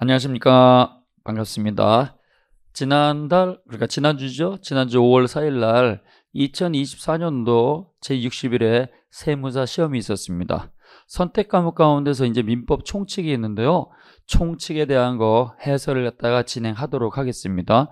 안녕하십니까 반갑습니다 지난달 그러니까 지난주죠 지난주 5월 4일날 2024년도 제60일에 세무사 시험이 있었습니다 선택 과목 가운데서 이제 민법 총칙이 있는데요 총칙에 대한 거 해설을 갖다가 진행하도록 하겠습니다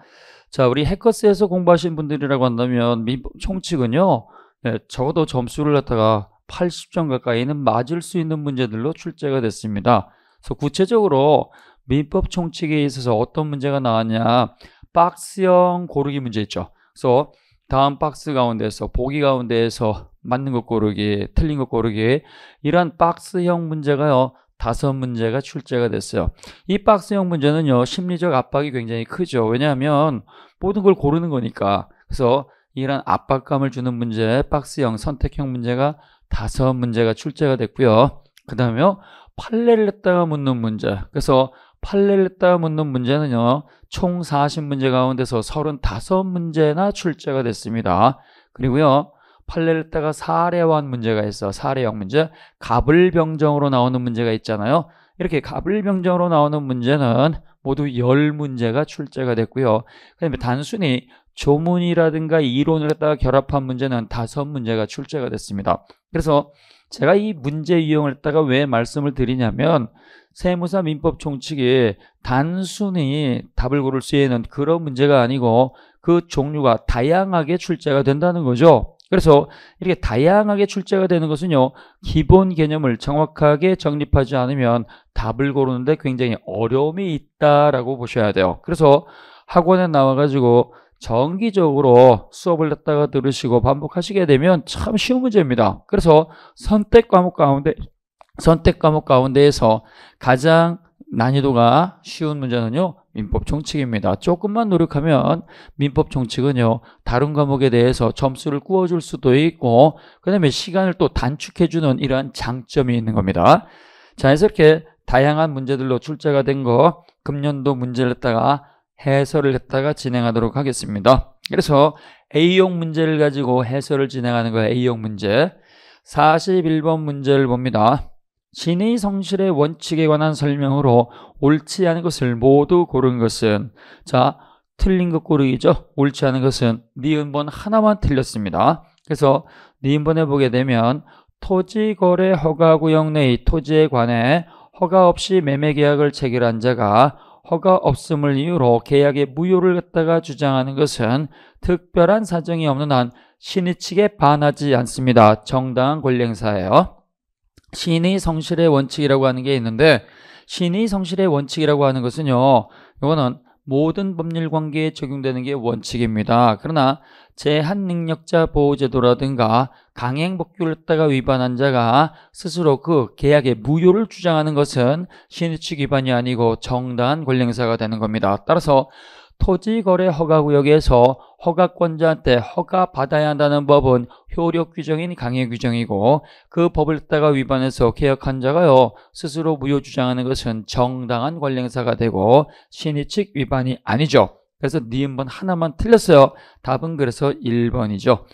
자 우리 해커스에서 공부하신 분들이라고 한다면 민법 총칙은요 네, 적어도 점수를 갖다가 80점 가까이는 맞을 수 있는 문제들로 출제가 됐습니다 그래서 구체적으로 민법 총칙에 있어서 어떤 문제가 나왔냐 박스형 고르기 문제 있죠 그래서 다음 박스 가운데서 보기 가운데에서 맞는 것 고르기 틀린 것 고르기 이러한 박스형 문제가요 다섯 문제가 출제가 됐어요 이 박스형 문제는요 심리적 압박이 굉장히 크죠 왜냐하면 모든 걸 고르는 거니까 그래서 이런 압박감을 주는 문제 박스형 선택형 문제가 다섯 문제가 출제가 됐고요 그 다음에 판례를 했다가 묻는 문제 그래서 팔렐를따 묻는 문제는요. 총 40문제 가운데서 35문제나 출제가 됐습니다. 그리고요. 팔렐를 따가 사례환 문제가 있어. 사례형 문제. 가불병정으로 나오는 문제가 있잖아요. 이렇게 가불병정으로 나오는 문제는 모두 10문제가 출제가 됐고요. 그다음에 단순히 조문이라든가 이론을 갖다가 결합한 문제는 5문제가 출제가 됐습니다. 그래서 제가 이 문제 유형을 갖다가 왜 말씀을 드리냐면 세무사 민법 총칙이 단순히 답을 고를 수 있는 그런 문제가 아니고 그 종류가 다양하게 출제가 된다는 거죠. 그래서 이렇게 다양하게 출제가 되는 것은요. 기본 개념을 정확하게 정립하지 않으면 답을 고르는데 굉장히 어려움이 있다라고 보셔야 돼요. 그래서 학원에 나와가지고 정기적으로 수업을 듣다가 들으시고 반복하시게 되면 참 쉬운 문제입니다. 그래서 선택 과목 가운데 선택 과목 가운데에서 가장 난이도가 쉬운 문제는요 민법 정칙입니다 조금만 노력하면 민법 정칙은요 다른 과목에 대해서 점수를 꾸어줄 수도 있고 그 다음에 시간을 또 단축해주는 이러한 장점이 있는 겁니다 자 그래서 이렇게 다양한 문제들로 출제가 된 거 금년도 문제를 했다가 해설을 했다가 진행하도록 하겠습니다 그래서 A형 문제를 가지고 해설을 진행하는 거예요 A형 문제 41번 문제를 봅니다 진의 성실의 원칙에 관한 설명으로 옳지 않은 것을 모두 고른 것은 자 틀린 것 고르기죠. 옳지 않은 것은 니은 네 번 하나만 틀렸습니다. 그래서 니은 네 번에 보게 되면 토지거래 허가구역 내의 토지에 관해 허가 없이 매매계약을 체결한 자가 허가 없음을 이유로 계약의 무효를 갖다가 주장하는 것은 특별한 사정이 없는 한 신의 측에 반하지 않습니다. 정당한 권리 행사예요. 신의 성실의 원칙이라고 하는 게 있는데 신의 성실의 원칙이라고 하는 것은요. 이거는 모든 법률 관계에 적용되는 게 원칙입니다. 그러나 제한 능력자 보호 제도라든가 강행 법규를 따가 위반한 자가 스스로 그 계약의 무효를 주장하는 것은 신의칙 위반이 아니고 정당한 권리행사가 되는 겁니다. 따라서 토지거래 허가구역에서 허가권자한테 허가받아야 한다는 법은 효력 규정인 강행 규정이고 그 법을 따가 위반해서 개혁한 자가요 스스로 무효 주장하는 것은 정당한 관례행사가 되고 신의 칙 위반이 아니죠. 그래서 니은번 네 하나만 틀렸어요. 답은 그래서 1번이죠.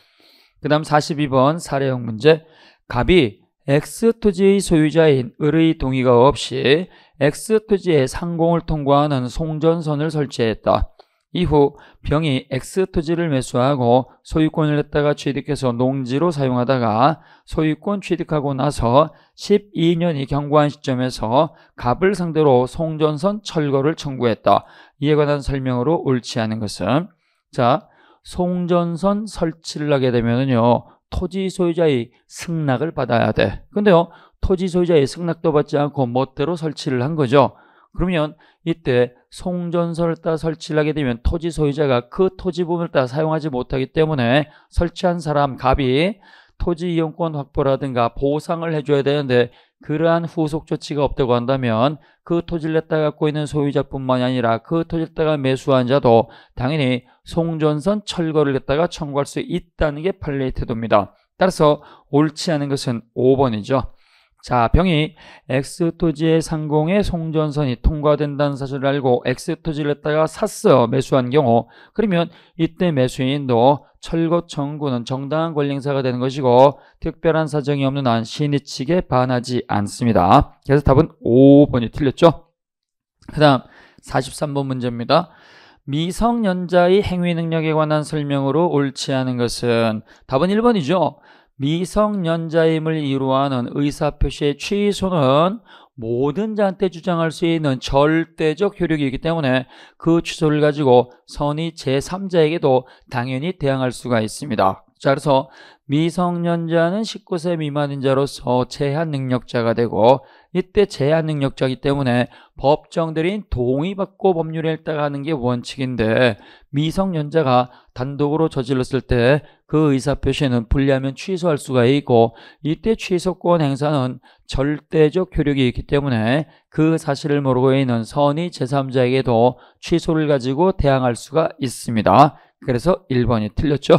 그 다음 42번 사례형 문제 갑이 X 토지의 소유자인 을의 동의가 없이 X 토지의 상공을 통과하는 송전선을 설치했다. 이후 병이 엑스 토지를 매수하고 소유권을 했다가 취득해서 농지로 사용하다가 소유권 취득하고 나서 12년이 경과한 시점에서 갑을 상대로 송전선 철거를 청구했다. 이에 관한 설명으로 옳지 않은 것은 자 송전선 설치를 하게 되면은요 토지 소유자의 승낙을 받아야 돼. 근데요 토지 소유자의 승낙도 받지 않고 멋대로 설치를 한 거죠. 그러면 이때 송전선을따 설치를 하게 되면 토지 소유자가 그 토지 부분을 따 사용하지 못하기 때문에 설치한 사람 갑이 토지 이용권 확보라든가 보상을 해줘야 되는데 그러한 후속 조치가 없다고 한다면 그 토지를 냈다 갖고 있는 소유자뿐만이 아니라 그 토지를 따가 매수한 자도 당연히 송전선 철거를 했다가 청구할 수 있다는 게팔레의 태도입니다. 따라서 옳지 않은 것은 5번이죠. 자, 병이 엑스토지의 상공에 송전선이 통과된다는 사실을 알고 엑스토지를 했다가 샀어 매수한 경우 그러면 이때 매수인도 철거 청구는 정당한 권리행사가 되는 것이고 특별한 사정이 없는 한 신의 측에 반하지 않습니다. 그래서 답은 5번이 틀렸죠. 그 다음 43번 문제입니다. 미성년자의 행위 능력에 관한 설명으로 옳지 않은 것은 답은 1번이죠. 미성년자임을 이루하는 의사표시의 취소는 모든 자한테 주장할 수 있는 절대적 효력이 기 때문에 그 취소를 가지고 선의 제3자에게도 당연히 대항할 수가 있습니다. 자, 그래서 미성년자는 19세 미만인 자로서 제한 능력자가 되고 이때 제한 능력자이기 때문에 법정들인 동의받고 법률에 일당하는 게 원칙인데 미성년자가 단독으로 저질렀을 때 그 의사표시는 불리하면 취소할 수가 있고 이때 취소권 행사는 절대적 효력이 있기 때문에 그 사실을 모르고 있는 선의 제3자에게도 취소를 가지고 대항할 수가 있습니다. 그래서 1번이 틀렸죠.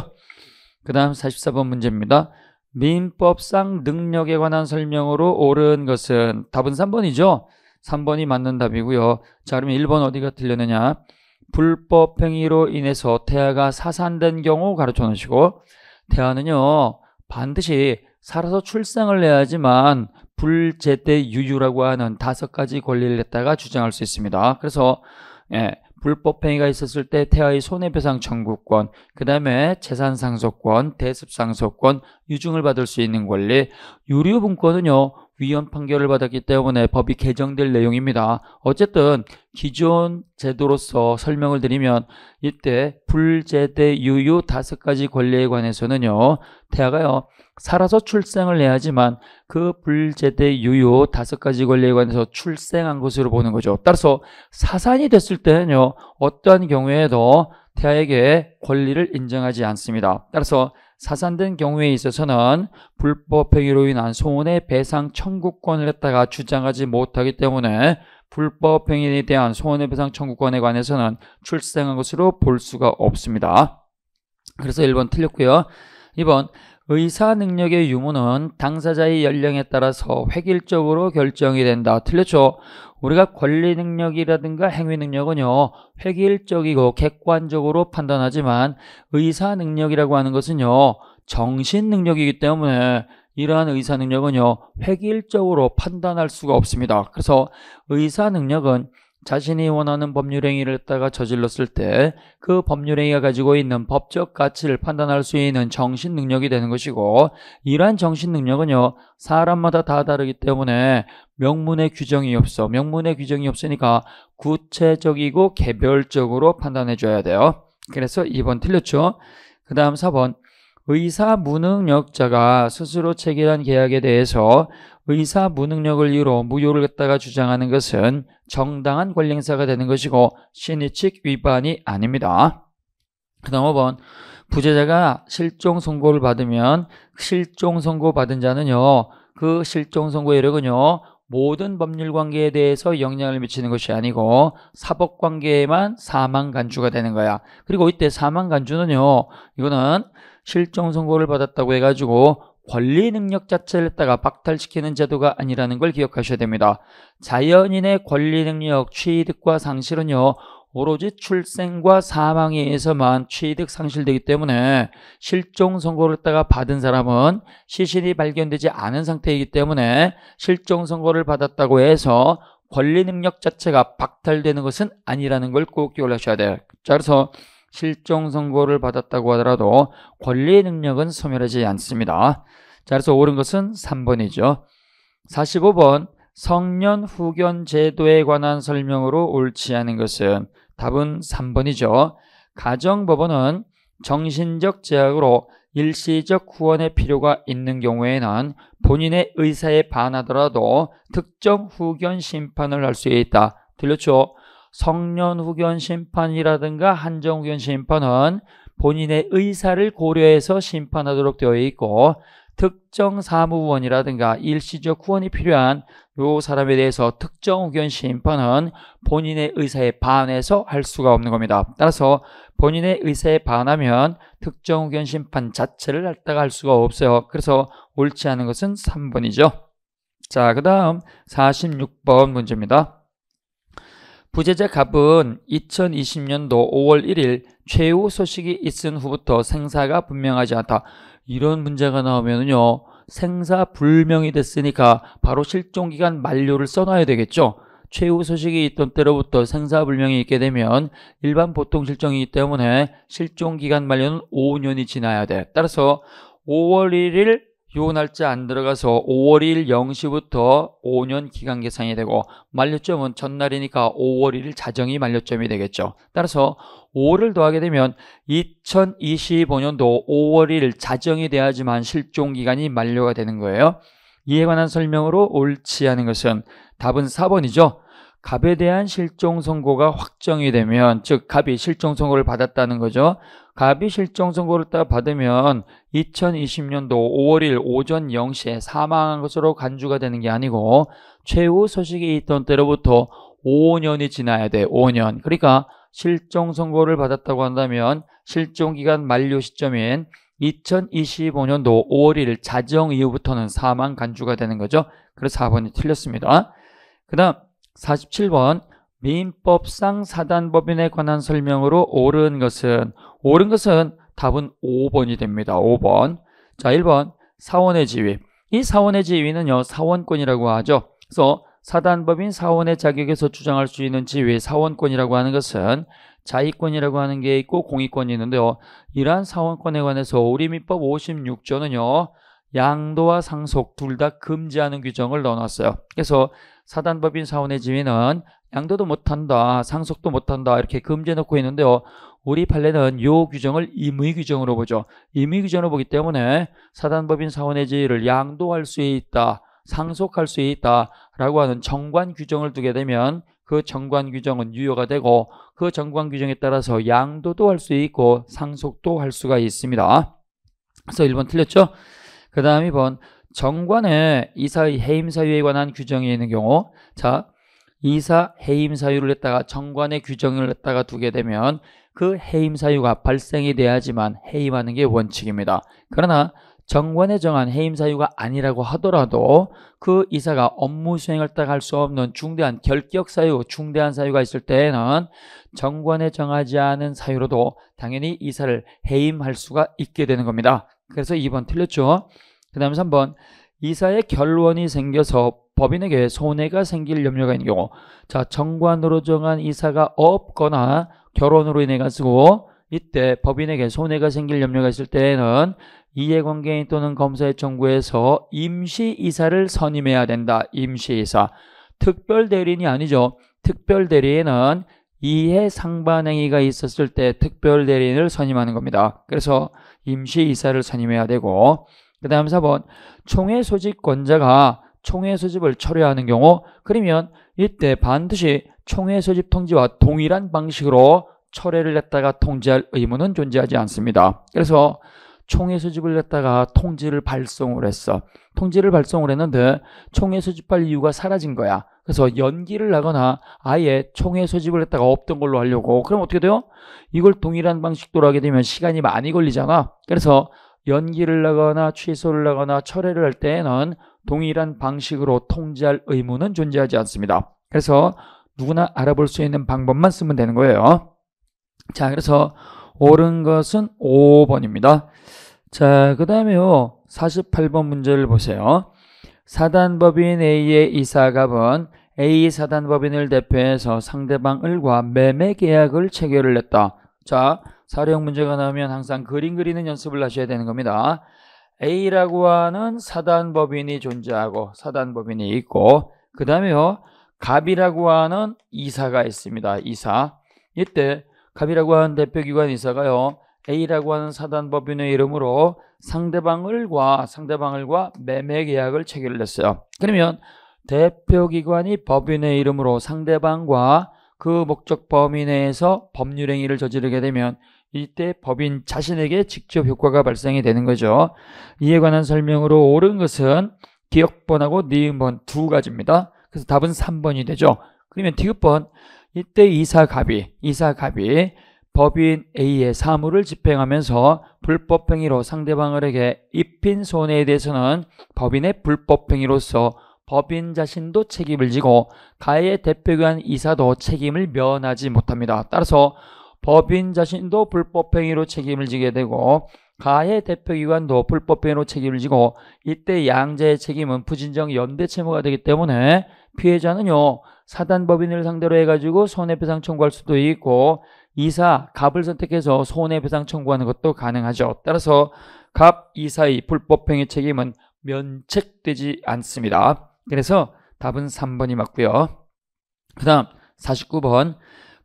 그 다음 44번 문제입니다. 민법상 능력에 관한 설명으로 옳은 것은 답은 3번이죠. 3번이 맞는 답이고요. 자, 그러면 1번 어디가 틀렸느냐? 불법 행위로 인해서 태아가 사산된 경우 가르쳐 놓으시고 태아는요. 반드시 살아서 출생을 해야지만 불제때 유유라고 하는 다섯 가지 권리를 냈다가 주장할 수 있습니다. 그래서 예, 불법행위가 있었을 때 태아의 손해배상 청구권, 그 다음에 재산상속권, 대습상속권, 유증을 받을 수 있는 권리, 유류분권은요 위헌 판결을 받았기 때문에 법이 개정될 내용입니다. 어쨌든 기존 제도로서 설명을 드리면 이때 불제대 유유 다섯 가지 권리에 관해서는요. 대아가요 살아서 출생을 해야지만 그 불제대 유유 다섯 가지 권리에 관해서 출생한 것으로 보는 거죠. 따라서 사산이 됐을 때는요. 어떠한 경우에도 태아에게 권리를 인정하지 않습니다. 따라서 사산된 경우에 있어서는 불법행위로 인한 손해 배상 청구권을 했다가 주장하지 못하기 때문에 불법행위에 대한 손해배상 청구권에 관해서는 출생한 것으로 볼 수가 없습니다. 그래서 1번 틀렸고요. 2번 의사 능력의 유무는 당사자의 연령에 따라서 획일적으로 결정이 된다. 틀렸죠? 우리가 권리 능력이라든가 행위 능력은요. 획일적이고 객관적으로 판단하지만 의사 능력이라고 하는 것은요. 정신 능력이기 때문에 이러한 의사 능력은요. 획일적으로 판단할 수가 없습니다. 그래서 의사 능력은 자신이 원하는 법률행위를 했다가 저질렀을 때 그 법률행위가 가지고 있는 법적 가치를 판단할 수 있는 정신능력이 되는 것이고 이러한 정신능력은요 사람마다 다 다르기 때문에 명문의 규정이 없어 명문의 규정이 없으니까 구체적이고 개별적으로 판단해 줘야 돼요 그래서 2번 틀렸죠 그 다음 4번 의사 무능력자가 스스로 체결한 계약에 대해서 의사 무능력을 이유로 무효를 갖다가 주장하는 것은 정당한 권리행사가 되는 것이고 신의칙 위반이 아닙니다. 그 다음 5번 부재자가 실종 선고를 받으면 실종 선고 받은 자는요. 그 실종 선고의 력은요. 모든 법률 관계에 대해서 영향을 미치는 것이 아니고 사법 관계에만 사망 간주가 되는 거야. 그리고 이때 사망 간주는요. 이거는 실종 선고를 받았다고 해가지고 권리 능력 자체를 갖다가 박탈시키는 제도가 아니라는 걸 기억하셔야 됩니다. 자연인의 권리 능력 취득과 상실은요. 오로지 출생과 사망에 의해서만 취득 상실되기 때문에 실종 선고를 따가 받은 사람은 시신이 발견되지 않은 상태이기 때문에 실종 선고를 받았다고 해서 권리 능력 자체가 박탈되는 것은 아니라는 걸 꼭 기억하셔야 돼요. 자, 그래서 실종 선고를 받았다고 하더라도 권리의 능력은 소멸하지 않습니다. 자, 그래서 옳은 것은 3번이죠. 45번 성년 후견 제도에 관한 설명으로 옳지 않은 것은 답은 3번이죠. 가정법원은 정신적 제약으로 일시적 후원의 필요가 있는 경우에는 본인의 의사에 반하더라도 특정 후견 심판을 할 수 있다. 들렸죠? 성년후견 심판이라든가 한정후견 심판은 본인의 의사를 고려해서 심판하도록 되어 있고 특정 사무원이라든가 일시적 후원이 필요한 요 사람에 대해서 특정 후견 심판은 본인의 의사에 반해서 할 수가 없는 겁니다. 따라서 본인의 의사에 반하면 특정 후견 심판 자체를 할다가 할 수가 없어요. 그래서 옳지 않은 것은 3번이죠. 자, 그 다음 46번 문제입니다. 부재자 갑은 2020년도 5월 1일 최후 소식이 있은 후부터 생사가 분명하지 않다. 이런 문제가 나오면요. 생사 불명이 됐으니까 바로 실종기간 만료를 써놔야 되겠죠. 최후 소식이 있던 때로부터 생사불명이 있게 되면 일반 보통 실종이기 때문에 실종기간 만료는 5년이 지나야 돼. 따라서 5월 1일 요 날짜 안 들어가서 5월 1일 0시부터 5년 기간 계산이 되고 만료점은 전날이니까 5월 1일 자정이 만료점이 되겠죠. 따라서 5를 더하게 되면 2025년도 5월 1일 자정이 돼야지만 실종기간이 만료가 되는 거예요. 이에 관한 설명으로 옳지 않은 것은 답은 4번이죠. 갑에 대한 실종 선고가 확정이 되면 즉 갑이 실종 선고를 받았다는 거죠. 갑이 실종 선고를 따 받으면 2020년도 5월 1일 오전 0시에 사망한 것으로 간주가 되는 게 아니고 최후 소식이 있던 때로부터 5년이 지나야 돼. 5년. 그러니까 실종 선고를 받았다고 한다면 실종 기간 만료 시점인 2025년도 5월 1일 자정 이후부터는 사망 간주가 되는 거죠. 그래서 4번이 틀렸습니다. 그 다음 47번 민법상 사단법인에 관한 설명으로 옳은 것은 옳은 것은 답은 5번이 됩니다. 5번. 자, 1번 사원의 지위. 이 사원의 지위는요. 사원권이라고 하죠. 그래서 사단법인 사원의 자격에서 주장할 수 있는 지위 사원권이라고 하는 것은 자의권이라고 하는 게 있고 공익권이 있는데요. 이러한 사원권에 관해서 우리 민법 56조는요. 양도와 상속 둘 다 금지하는 규정을 넣어놨어요. 그래서 사단법인 사원의 지위는 양도도 못한다, 상속도 못한다 이렇게 금지해놓고 있는데요. 우리 판례는 요 규정을 임의 규정으로 보죠. 임의 규정으로 보기 때문에 사단법인 사원의 지위를 양도할 수 있다, 상속할 수 있다라고 하는 정관 규정을 두게 되면 그 정관 규정은 유효가 되고 그 정관 규정에 따라서 양도도 할 수 있고 상속도 할 수가 있습니다. 그래서 1번 틀렸죠? 그 다음 2번 정관에 이사의 해임 사유에 관한 규정이 있는 경우 자 이사 해임 사유를 했다가 정관의 규정을 했다가 두게 되면 그 해임 사유가 발생이 돼야지만 해임하는 게 원칙입니다. 그러나 정관에 정한 해임 사유가 아니라고 하더라도 그 이사가 업무 수행을 딱 할 수 없는 중대한 결격 사유, 중대한 사유가 있을 때에는 정관에 정하지 않은 사유로도 당연히 이사를 해임할 수가 있게 되는 겁니다. 그래서 2번 틀렸죠. 그 다음에 3번 이사의 결론이 생겨서 법인에게 손해가 생길 염려가 있는 경우 자 정관으로 정한 이사가 없거나 결혼으로 인해 가지고 이때 법인에게 손해가 생길 염려가 있을 때는 에 이해관계인 또는 검사의 청구에서 임시이사를 선임해야 된다. 임시이사. 특별대리인이 아니죠. 특별대리인은 이해 상반행위가 있었을 때 특별대리인을 선임하는 겁니다. 그래서 임시이사를 선임해야 되고 그 다음 4번 총회 소집권자가 총회 소집을 철회하는 경우 그러면 이때 반드시 총회 소집 통지와 동일한 방식으로 철회를 했다가 통지할 의무는 존재하지 않습니다. 그래서 총회 소집을 했다가 통지를 발송을 했어. 통지를 발송을 했는데 총회 소집할 이유가 사라진 거야. 그래서 연기를 하거나 아예 총회 소집을 했다가 없던 걸로 하려고 그럼 어떻게 돼요? 이걸 동일한 방식으로 하게 되면 시간이 많이 걸리잖아. 그래서 연기를 하거나 취소를 하거나 철회를 할 때에는 동일한 방식으로 통제할 의무는 존재하지 않습니다. 그래서 누구나 알아볼 수 있는 방법만 쓰면 되는 거예요. 자, 그래서 옳은 것은 5번입니다. 자, 그 다음에요. 48번 문제를 보세요. 사단법인 A의 이사갑은 A 사단법인을 대표해서 상대방 을과 매매 계약을 체결을 했다. 자, 사례형 문제가 나오면 항상 그림 그리는 연습을 하셔야 되는 겁니다. A라고 하는 사단법인이 존재하고 사단법인이 있고 그 다음에요. 갑이라고 하는 이사가 있습니다. 이사. 이때 갑이라고 하는 대표기관 이사가요. A라고 하는 사단법인의 이름으로 상대방을과 상대방을과 매매 계약을 체결을 했어요. 그러면 대표기관이 법인의 이름으로 상대방과 그 목적 범위 내에서 법률 행위를 저지르게 되면 이때 법인 자신에게 직접 효과가 발생이 되는 거죠. 이에 관한 설명으로 옳은 것은 기억번하고 니은번 두 가지입니다. 그래서 답은 3번이 되죠. 그러면 디귿번 이때 이사갑이 이사갑이 법인 A의 사무를 집행하면서 불법행위로 상대방에게 입힌 손해에 대해서는 법인의 불법행위로서 법인 자신도 책임을 지고 가해 대표관 이사도 책임을 면하지 못합니다. 따라서 법인 자신도 불법행위로 책임을 지게 되고 가해 대표기관도 불법행위로 책임을 지고 이때 양자의 책임은 부진정 연대채무가 되기 때문에 피해자는요 사단법인을 상대로 해가지고 손해배상 청구할 수도 있고 이사 갑을 선택해서 손해배상 청구하는 것도 가능하죠 따라서 갑 이사의 불법행위 책임은 면책되지 않습니다 그래서 답은 3번이 맞고요 그 다음 49번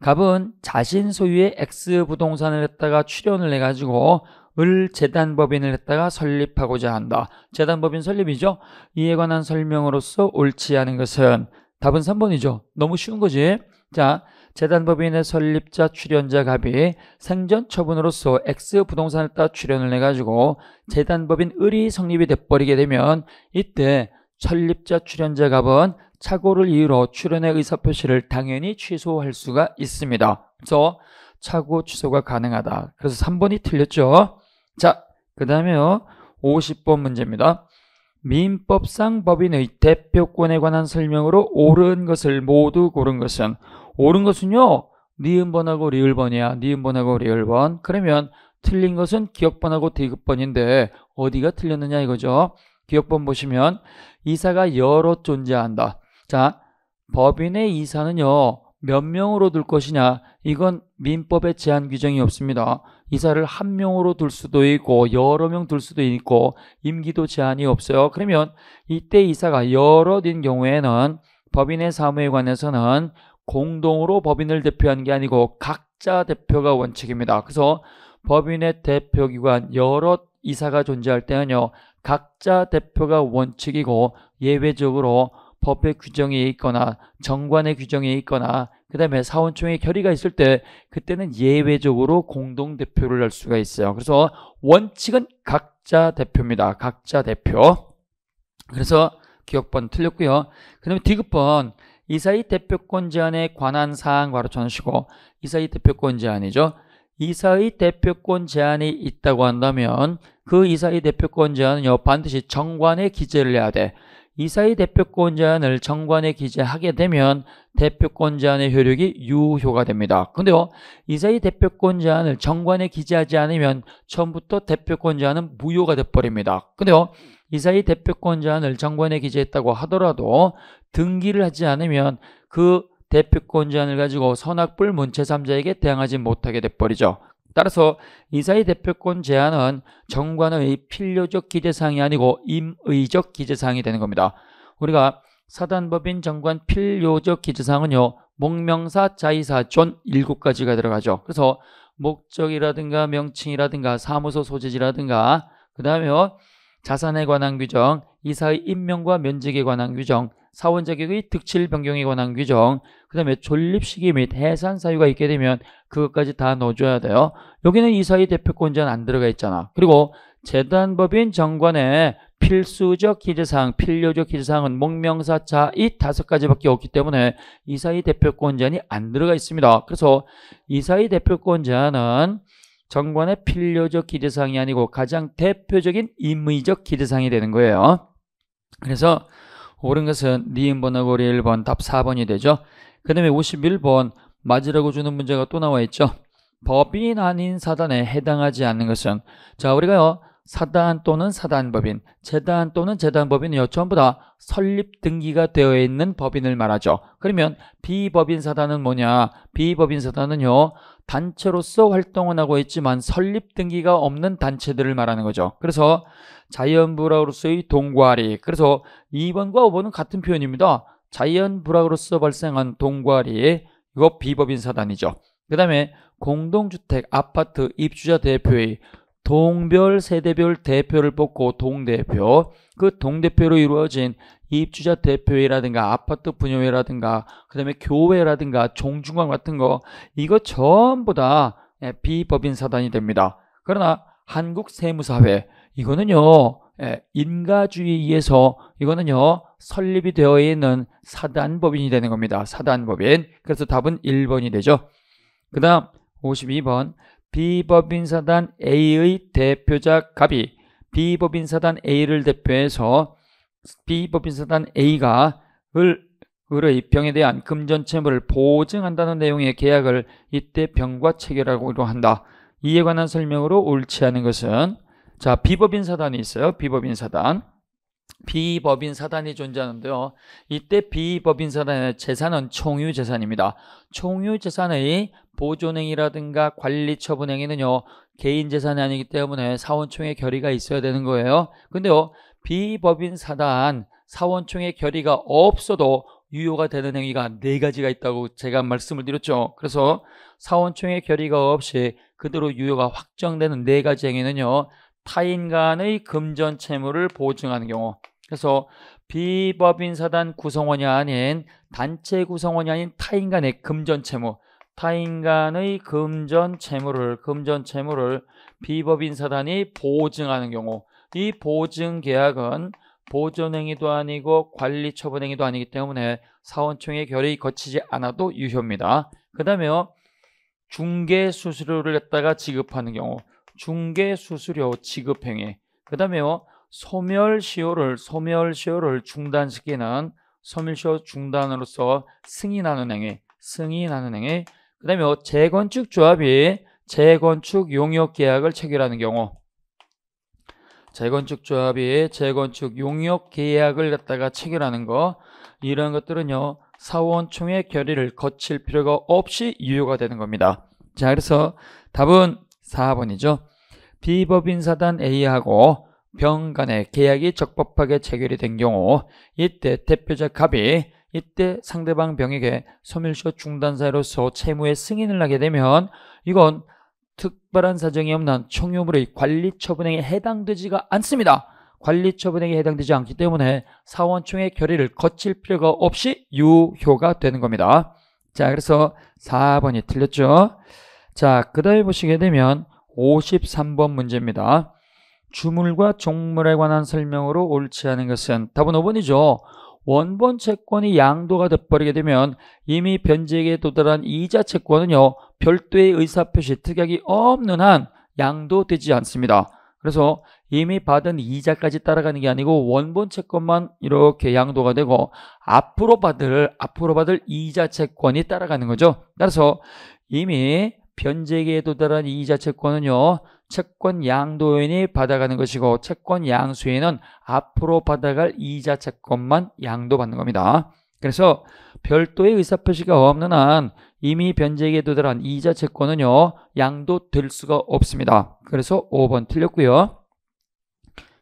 갑은 자신 소유의 X 부동산을 했다가 출연을 해가지고 을 재단법인을 했다가 설립하고자 한다. 재단법인 설립이죠. 이에 관한 설명으로서 옳지 않은 것은 답은 3번이죠. 너무 쉬운 거지. 자, 재단법인의 설립자 출연자 갑이 생전 처분으로서 X 부동산을 따 출연을 해가지고 재단법인 을이 성립이 돼버리게 되면 이때 설립자 출연자 갑은 착오를 이유로 출연의 의사표시를 당연히 취소할 수가 있습니다. 그래서 착오 취소가 가능하다. 그래서 3번이 틀렸죠. 자, 그 다음에요. 50번 문제입니다. 민법상 법인의 대표권에 관한 설명으로 옳은 것을 모두 고른 것은 옳은 것은요. 니은번하고 리을번이야. 니은번하고 리을번. 그러면 틀린 것은 기억번하고 대급 번인데 어디가 틀렸느냐 이거죠. 기억본 보시면 이사가 여러 존재한다. 자, 법인의 이사는요. 몇 명으로 둘 것이냐 이건 민법에 제한 규정이 없습니다 이사를 한 명으로 둘 수도 있고 여러 명 둘 수도 있고 임기도 제한이 없어요 그러면 이때 이사가 여러인 경우에는 법인의 사무에 관해서는 공동으로 법인을 대표한 게 아니고 각자 대표가 원칙입니다 그래서 법인의 대표기관 여러 이사가 존재할 때는요 각자 대표가 원칙이고 예외적으로 법의 규정이 있거나 정관의 규정이 있거나 그 다음에 사원총의 결의가 있을 때 그때는 예외적으로 공동대표를 할 수가 있어요. 그래서 원칙은 각자 대표입니다. 각자 대표. 그래서 기억번 틀렸고요. 그 다음에 디귿번 이사이 대표권 제한에 관한 사항 바로 전시고 이사이 대표권 제한이죠. 이사의 대표권 제한이 있다고 한다면 그 이사의 대표권 제한은 반드시 정관에 기재를 해야 돼. 이사의 대표권 제한을 정관에 기재하게 되면 대표권 제한의 효력이 유효가 됩니다. 근데요 이사의 대표권 제한을 정관에 기재하지 않으면 처음부터 대표권 제한은 무효가 돼버립니다. 근데요 이사의 대표권 제한을 정관에 기재했다고 하더라도 등기를 하지 않으면 그 대표권 제한을 가지고 선악불 문체 3자에게 대항하지 못하게 돼버리죠. 따라서 이사의 대표권 제한은 정관의 필요적 기재사항이 아니고 임의적 기재사항이 되는 겁니다. 우리가 사단법인 정관 필요적 기재사항은요. 목명사, 자의사, 존 7가지가 들어가죠. 그래서 목적이라든가 명칭이라든가 사무소 소재지라든가 그 다음에 자산에 관한 규정, 이사의 임명과 면직에 관한 규정, 사원 자격의 특실 변경에 관한 규정, 그 다음에 존립 시기 및 해산 사유가 있게 되면 그것까지 다 넣어줘야 돼요. 여기는 이사의 대표권자는 안 들어가 있잖아. 그리고 재단법인 정관에 필수적 기재사항, 필요적 기재사항은 목명사, 차이 다섯 가지밖에 없기 때문에 이사의 대표권자는 안 들어가 있습니다. 그래서 이사의 대표권자는 정관의 필요적 기대사항이 아니고 가장 대표적인 임의적 기대사항이 되는 거예요. 그래서 옳은 것은 니은 네 번하고 우리 1번 답 4번이 되죠. 그 다음에 51번 맞으라고 주는 문제가 또 나와 있죠. 법인 아닌 사단에 해당하지 않는 것은 자 우리가요 사단 또는 사단법인, 재단 또는 재단법인은요, 전부 다 설립 등기가 되어 있는 법인을 말하죠. 그러면 비법인 사단은 뭐냐? 비법인 사단은요, 단체로서 활동은 하고 있지만 설립 등기가 없는 단체들을 말하는 거죠. 그래서 자연불학으로서의 동과리 그래서 2번과 5번은 같은 표현입니다. 자연불학으로서 발생한 동과리 이거 비법인 사단이죠. 그 다음에 공동주택 아파트 입주자 대표의 동별 세대별 대표를 뽑고 동대표 그 동대표로 이루어진 입주자 대표회라든가 아파트 분여회라든가 그 다음에 교회라든가 종중관 같은 거 이거 전부 다 예, 비법인 사단이 됩니다. 그러나 한국 세무사회 이거는요 예, 인가주의에 의해서 이거는요 설립이 되어 있는 사단법인이 되는 겁니다. 사단법인 그래서 답은 1번이 되죠. 그 다음 52번 비법인사단 A의 대표자 갑이 비법인사단 A를 대표해서 비법인사단 A가 을, 을의 병에 대한 금전채무를 보증한다는 내용의 계약을 이때 병과 체결하고 한다. 이에 관한 설명으로 옳지 않은 것은 자 비법인사단이 있어요. 비법인사단 비법인 사단이 존재하는데요. 이때 비법인 사단의 재산은 총유 재산입니다. 총유 재산의 보존행위라든가 관리 처분행위는요. 개인 재산이 아니기 때문에 사원총의 결의가 있어야 되는 거예요. 근데요. 비법인 사단 사원총의 결의가 없어도 유효가 되는 행위가 네 가지가 있다고 제가 말씀을 드렸죠. 그래서 사원총의 결의가 없이 그대로 유효가 확정되는 네 가지 행위는요. 타인 간의 금전 채무를 보증하는 경우 그래서 비법인 사단 구성원이 아닌 단체 구성원이 아닌 타인간의 금전 채무 타인간의 금전 채무를 금전 채무를 비법인 사단이 보증하는 경우 이 보증 계약은 보전행위도 아니고 관리 처분행위도 아니기 때문에 사원총의 결의 거치지 않아도 유효입니다. 그 다음에 중개 수수료를 냈다가 지급하는 경우 중개 수수료 지급행위 그 다음에 소멸시효를 소멸시효를 중단시키는 소멸시효 중단으로서 승인하는 행위 승인하는 행위 그 다음에 재건축 조합이 재건축 용역 계약을 체결하는 경우 재건축 조합이 재건축 용역 계약을 갖다가 체결하는 거 이런 것들은요 사원총회 결의를 거칠 필요가 없이 유효가 되는 겁니다 자 그래서 답은 4번이죠 비법인사단 A하고 병 간의 계약이 적법하게 체결이 된 경우 이때 대표자 갑이 이때 상대방 병에게 소멸시효 중단사로서 채무의 승인을 하게 되면 이건 특별한 사정이 없는 청유물의 관리처분행에 해당되지가 않습니다. 관리처분행에 해당되지 않기 때문에 사원총의 결의를 거칠 필요가 없이 유효가 되는 겁니다. 자, 그래서 4번이 틀렸죠. 자, 그 다음에 보시게 되면 53번 문제입니다. 주물과 종물에 관한 설명으로 옳지 않은 것은 답은 5번이죠. 원본 채권이 양도가 돼버리게 되면 이미 변제액에 도달한 이자 채권은요. 별도의 의사표시 특약이 없는 한 양도되지 않습니다. 그래서 이미 받은 이자까지 따라가는 게 아니고 원본 채권만 이렇게 양도가 되고 앞으로 받을 앞으로 받을 이자 채권이 따라가는 거죠. 따라서 이미 변제기에 도달한 이자 채권은요. 채권 양도인이 받아가는 것이고 채권 양수인은 앞으로 받아갈 이자 채권만 양도받는 겁니다. 그래서 별도의 의사표시가 없는 한 이미 변제기에 도달한 이자 채권은요 양도될 수가 없습니다. 그래서 5번 틀렸고요.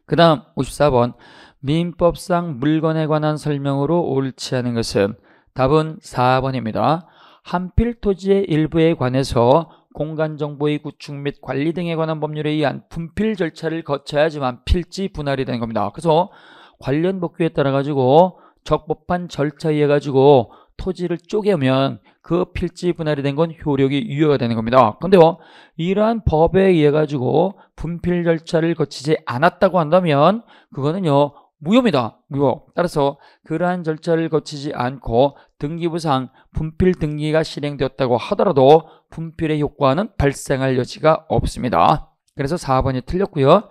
그 다음 54번 민법상 물건에 관한 설명으로 옳지 않은 것은 답은 4번입니다. 한 필 토지의 일부에 관해서 공간정보의 구축 및 관리 등에 관한 법률에 의한 분필 절차를 거쳐야지만 필지 분할이 되는 겁니다. 그래서 관련 법규에 따라 가지고 적법한 절차에 의 가지고 토지를 쪼개면 그 필지 분할이 된 건 효력이 유효가 되는 겁니다. 근데요, 이러한 법에 의해 가지고 분필 절차를 거치지 않았다고 한다면 그거는요 무효입니다. 무효. 따라서 그러한 절차를 거치지 않고 등기부상 분필 등기가 실행되었다고 하더라도 분필의 효과는 발생할 여지가 없습니다. 그래서 4번이 틀렸고요.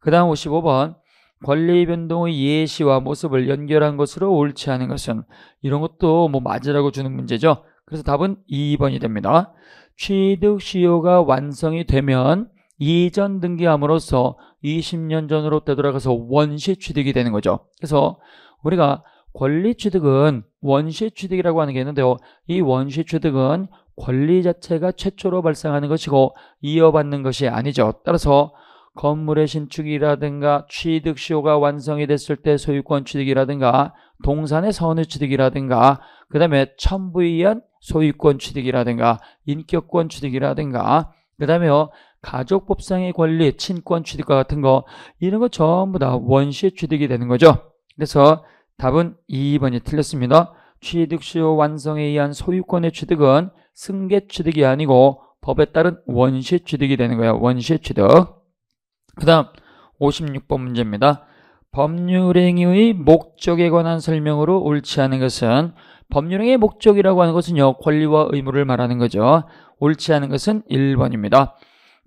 그 다음 55번 권리 변동의 예시와 모습을 연결한 것으로 옳지 않은 것은 이런 것도 뭐 맞으라고 주는 문제죠. 그래서 답은 2번이 됩니다. 취득 시효가 완성이 되면 이전 등기함으로써 20년 전으로 되돌아가서 원시 취득이 되는 거죠. 그래서 우리가 권리 취득은 원시 취득이라고 하는 게 있는데요. 이 원시 취득은 권리 자체가 최초로 발생하는 것이고 이어받는 것이 아니죠. 따라서 건물의 신축이라든가 취득 시효가 완성이 됐을 때 소유권 취득이라든가 동산의 선의 취득이라든가 그 다음에 천부의한 소유권 취득이라든가 인격권 취득이라든가 그 다음에 가족법상의 권리, 친권 취득과 같은 거 이런 거 전부 다 원시 취득이 되는 거죠. 그래서 답은 2번이 틀렸습니다. 취득시효 완성에 의한 소유권의 취득은 승계 취득이 아니고 법에 따른 원시 취득이 되는 거예요. 원시 취득. 그 다음 56번 문제입니다. 법률행위의 목적에 관한 설명으로 옳지 않은 것은 법률행위의 목적이라고 하는 것은요. 권리와 의무를 말하는 거죠. 옳지 않은 것은 1번입니다.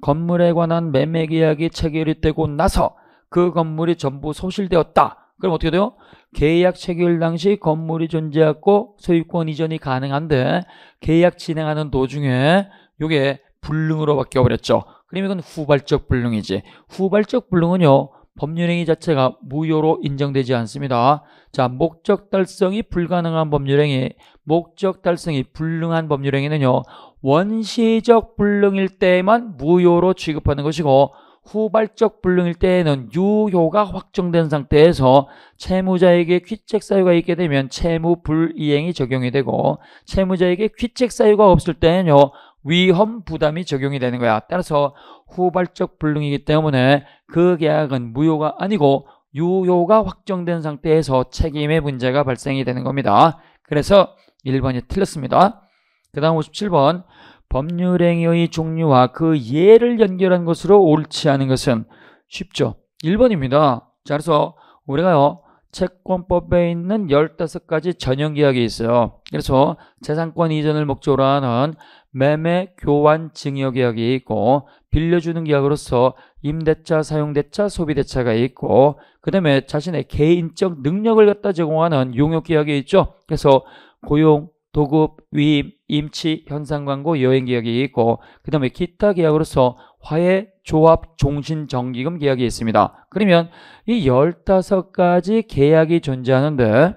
건물에 관한 매매계약이 체결이 되고 나서 그 건물이 전부 소실되었다. 그럼 어떻게 돼요? 계약 체결 당시 건물이 존재했고 소유권 이전이 가능한데 계약 진행하는 도중에 이게 불능으로 바뀌어버렸죠. 그럼 이건 후발적 불능이지. 후발적 불능은요. 법률행위 자체가 무효로 인정되지 않습니다. 자, 목적 달성이 불가능한 법률행위, 목적 달성이 불능한 법률행위는요. 원시적 불능일 때만 에 무효로 취급하는 것이고 후발적 불능일 때에는 유효가 확정된 상태에서 채무자에게 귀책 사유가 있게 되면 채무 불이행이 적용이 되고 채무자에게 귀책 사유가 없을 때는요 위험 부담이 적용이 되는 거야. 따라서 후발적 불능이기 때문에 그 계약은 무효가 아니고 유효가 확정된 상태에서 책임의 문제가 발생이 되는 겁니다. 그래서 1번이 틀렸습니다. 그 다음 57번 법률행위의 종류와 그 예를 연결한 것으로 옳지 않은 것은 쉽죠. 1번입니다. 자, 그래서 우리가요. 채권법에 있는 15가지 전형계약이 있어요. 그래서 재산권 이전을 목적으로 하는 매매, 교환, 증여계약이 있고 빌려주는 계약으로서 임대차, 사용대차, 소비대차가 있고 그 다음에 자신의 개인적 능력을 갖다 제공하는 용역계약이 있죠. 그래서 고용, 도급, 위임, 임치, 현상광고, 여행계약이 있고 그 다음에 기타 계약으로서 화해, 조합, 종신, 정기금 계약이 있습니다. 그러면 이 15가지 계약이 존재하는데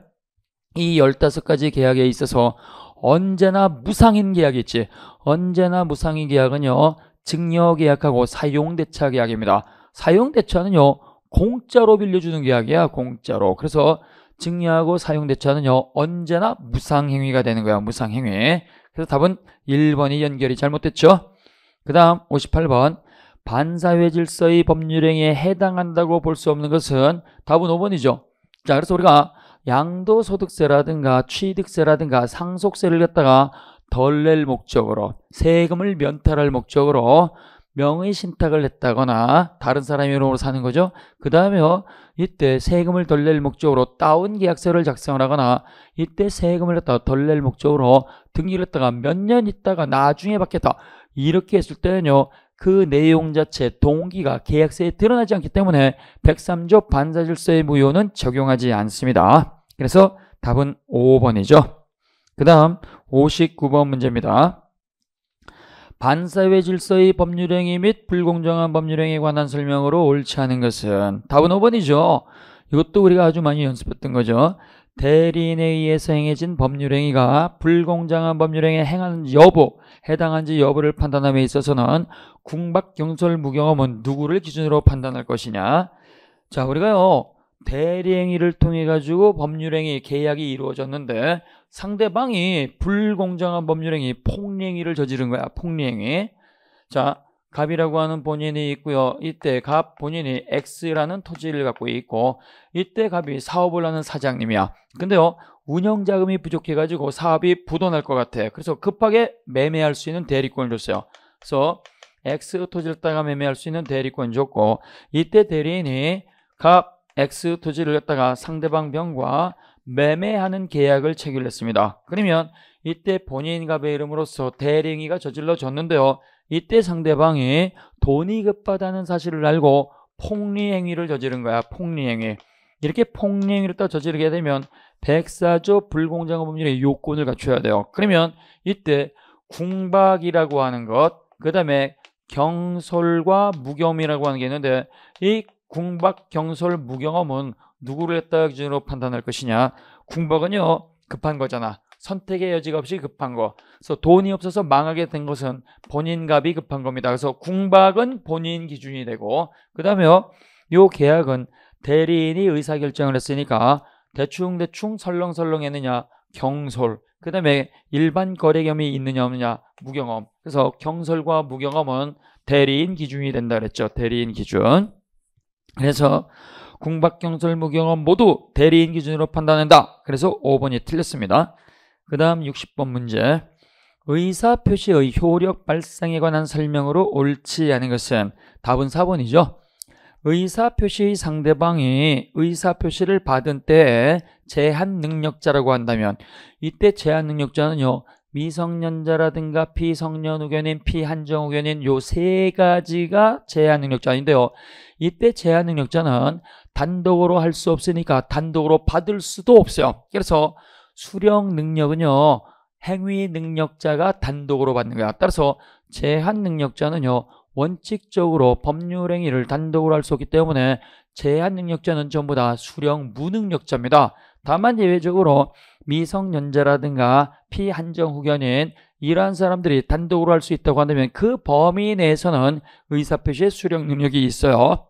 이 15가지 계약에 있어서 언제나 무상인 계약이 있지 언제나 무상인 계약은요 증여계약하고 사용대차 계약입니다. 사용대차는요 공짜로 빌려주는 계약이야 공짜로 그래서 증여하고 사용 대차는요 언제나 무상행위가 되는 거야 무상행위 그래서 답은 1번이 연결이 잘못됐죠 그 다음 58번 반사회 질서의 법률행위에 해당한다고 볼 수 없는 것은 답은 5번이죠 자 그래서 우리가 양도소득세라든가 취득세라든가 상속세를 갖다가 덜낼 목적으로 세금을 면탈할 목적으로 명의 신탁을 했다거나 다른 사람의 이름으로 사는 거죠. 그 다음에 이때 세금을 덜 낼 목적으로 다운 계약서를 작성을 하거나 이때 세금을 했다덜낼 목적으로 등기를 했다가 몇 년 있다가 나중에 받겠다. 이렇게 했을 때는요. 그 내용 자체 동기가 계약서에 드러나지 않기 때문에 103조 반사질서의 무효는 적용하지 않습니다. 그래서 답은 5번이죠. 그 다음 59번 문제입니다. 반사회 질서의 법률행위 및 불공정한 법률행위에 관한 설명으로 옳지 않은 것은 답은 5번이죠. 이것도 우리가 아주 많이 연습했던 거죠. 대리인에 의해서 행해진 법률행위가 불공정한 법률행위에 행하는 여부, 해당한지 여부를 판단함에 있어서는 궁박, 경솔, 무경험은 누구를 기준으로 판단할 것이냐. 자, 우리가요. 대리행위를 통해 가지고 법률행위 계약이 이루어졌는데 상대방이 불공정한 법률행위, 폭행위를 저지른 거야. 폭행위. 자, 갑이라고 하는 본인이 있고요. 이때 갑 본인이 X라는 토지를 갖고 있고 이때 갑이 사업을 하는 사장님이야. 근데요. 운영자금이 부족해가지고 사업이 부도날 것 같아. 그래서 급하게 매매할 수 있는 대리권을 줬어요. 그래서 X 토지를 갖다가 매매할 수 있는 대리권을 줬고 이때 대리인이 갑 X 토지를 갖다가 상대방 병과 매매하는 계약을 체결했습니다. 그러면 이때 본인갑의 이름으로서 대행이가 저질러졌는데요. 이때 상대방이 돈이 급하다는 사실을 알고 폭리행위를 저지른 거야. 폭리행위. 이렇게 폭리행위를 또 저지르게 되면 백사조 불공정업법률의 요건을 갖춰야 돼요. 그러면 이때 궁박이라고 하는 것, 그 다음에 경솔과 무겸이라고 하는 게 있는데 이 궁박, 경솔, 무경험은 누구를 했다 기준으로 판단할 것이냐 궁박은요 급한 거잖아 선택의 여지가 없이 급한 거 그래서 돈이 없어서 망하게 된 것은 본인 값이 급한 겁니다 그래서 궁박은 본인 기준이 되고 그 다음에 요 계약은 대리인이 의사결정을 했으니까 대충대충 설렁설렁 했느냐 경솔 그 다음에 일반 거래겸이 있느냐 없느냐 무경험 그래서 경솔과 무경험은 대리인 기준이 된다 그랬죠 대리인 기준 그래서 궁박경설, 무경험 모두 대리인 기준으로 판단한다. 그래서 5번이 틀렸습니다. 그 다음 60번 문제 의사표시의 효력 발생에 관한 설명으로 옳지 않은 것은 답은 4번이죠. 의사표시의 상대방이 의사표시를 받은 때에 제한능력자라고 한다면 이때 제한능력자는요. 미성년자라든가 피성년 의견인 피한정 의견인요 세 가지가 제한능력자인데요. 이때 제한 능력자는 단독으로 할 수 없으니까 단독으로 받을 수도 없어요. 그래서 수령 능력은요. 행위 능력자가 단독으로 받는 거야. 따라서 제한 능력자는요. 원칙적으로 법률 행위를 단독으로 할 수 없기 때문에 제한 능력자는 전부 다 수령 무능력자입니다. 다만 예외적으로 미성년자라든가 피한정 후견인 이러한 사람들이 단독으로 할 수 있다고 한다면 그 범위 내에서는 의사표시의 수령 능력이 있어요.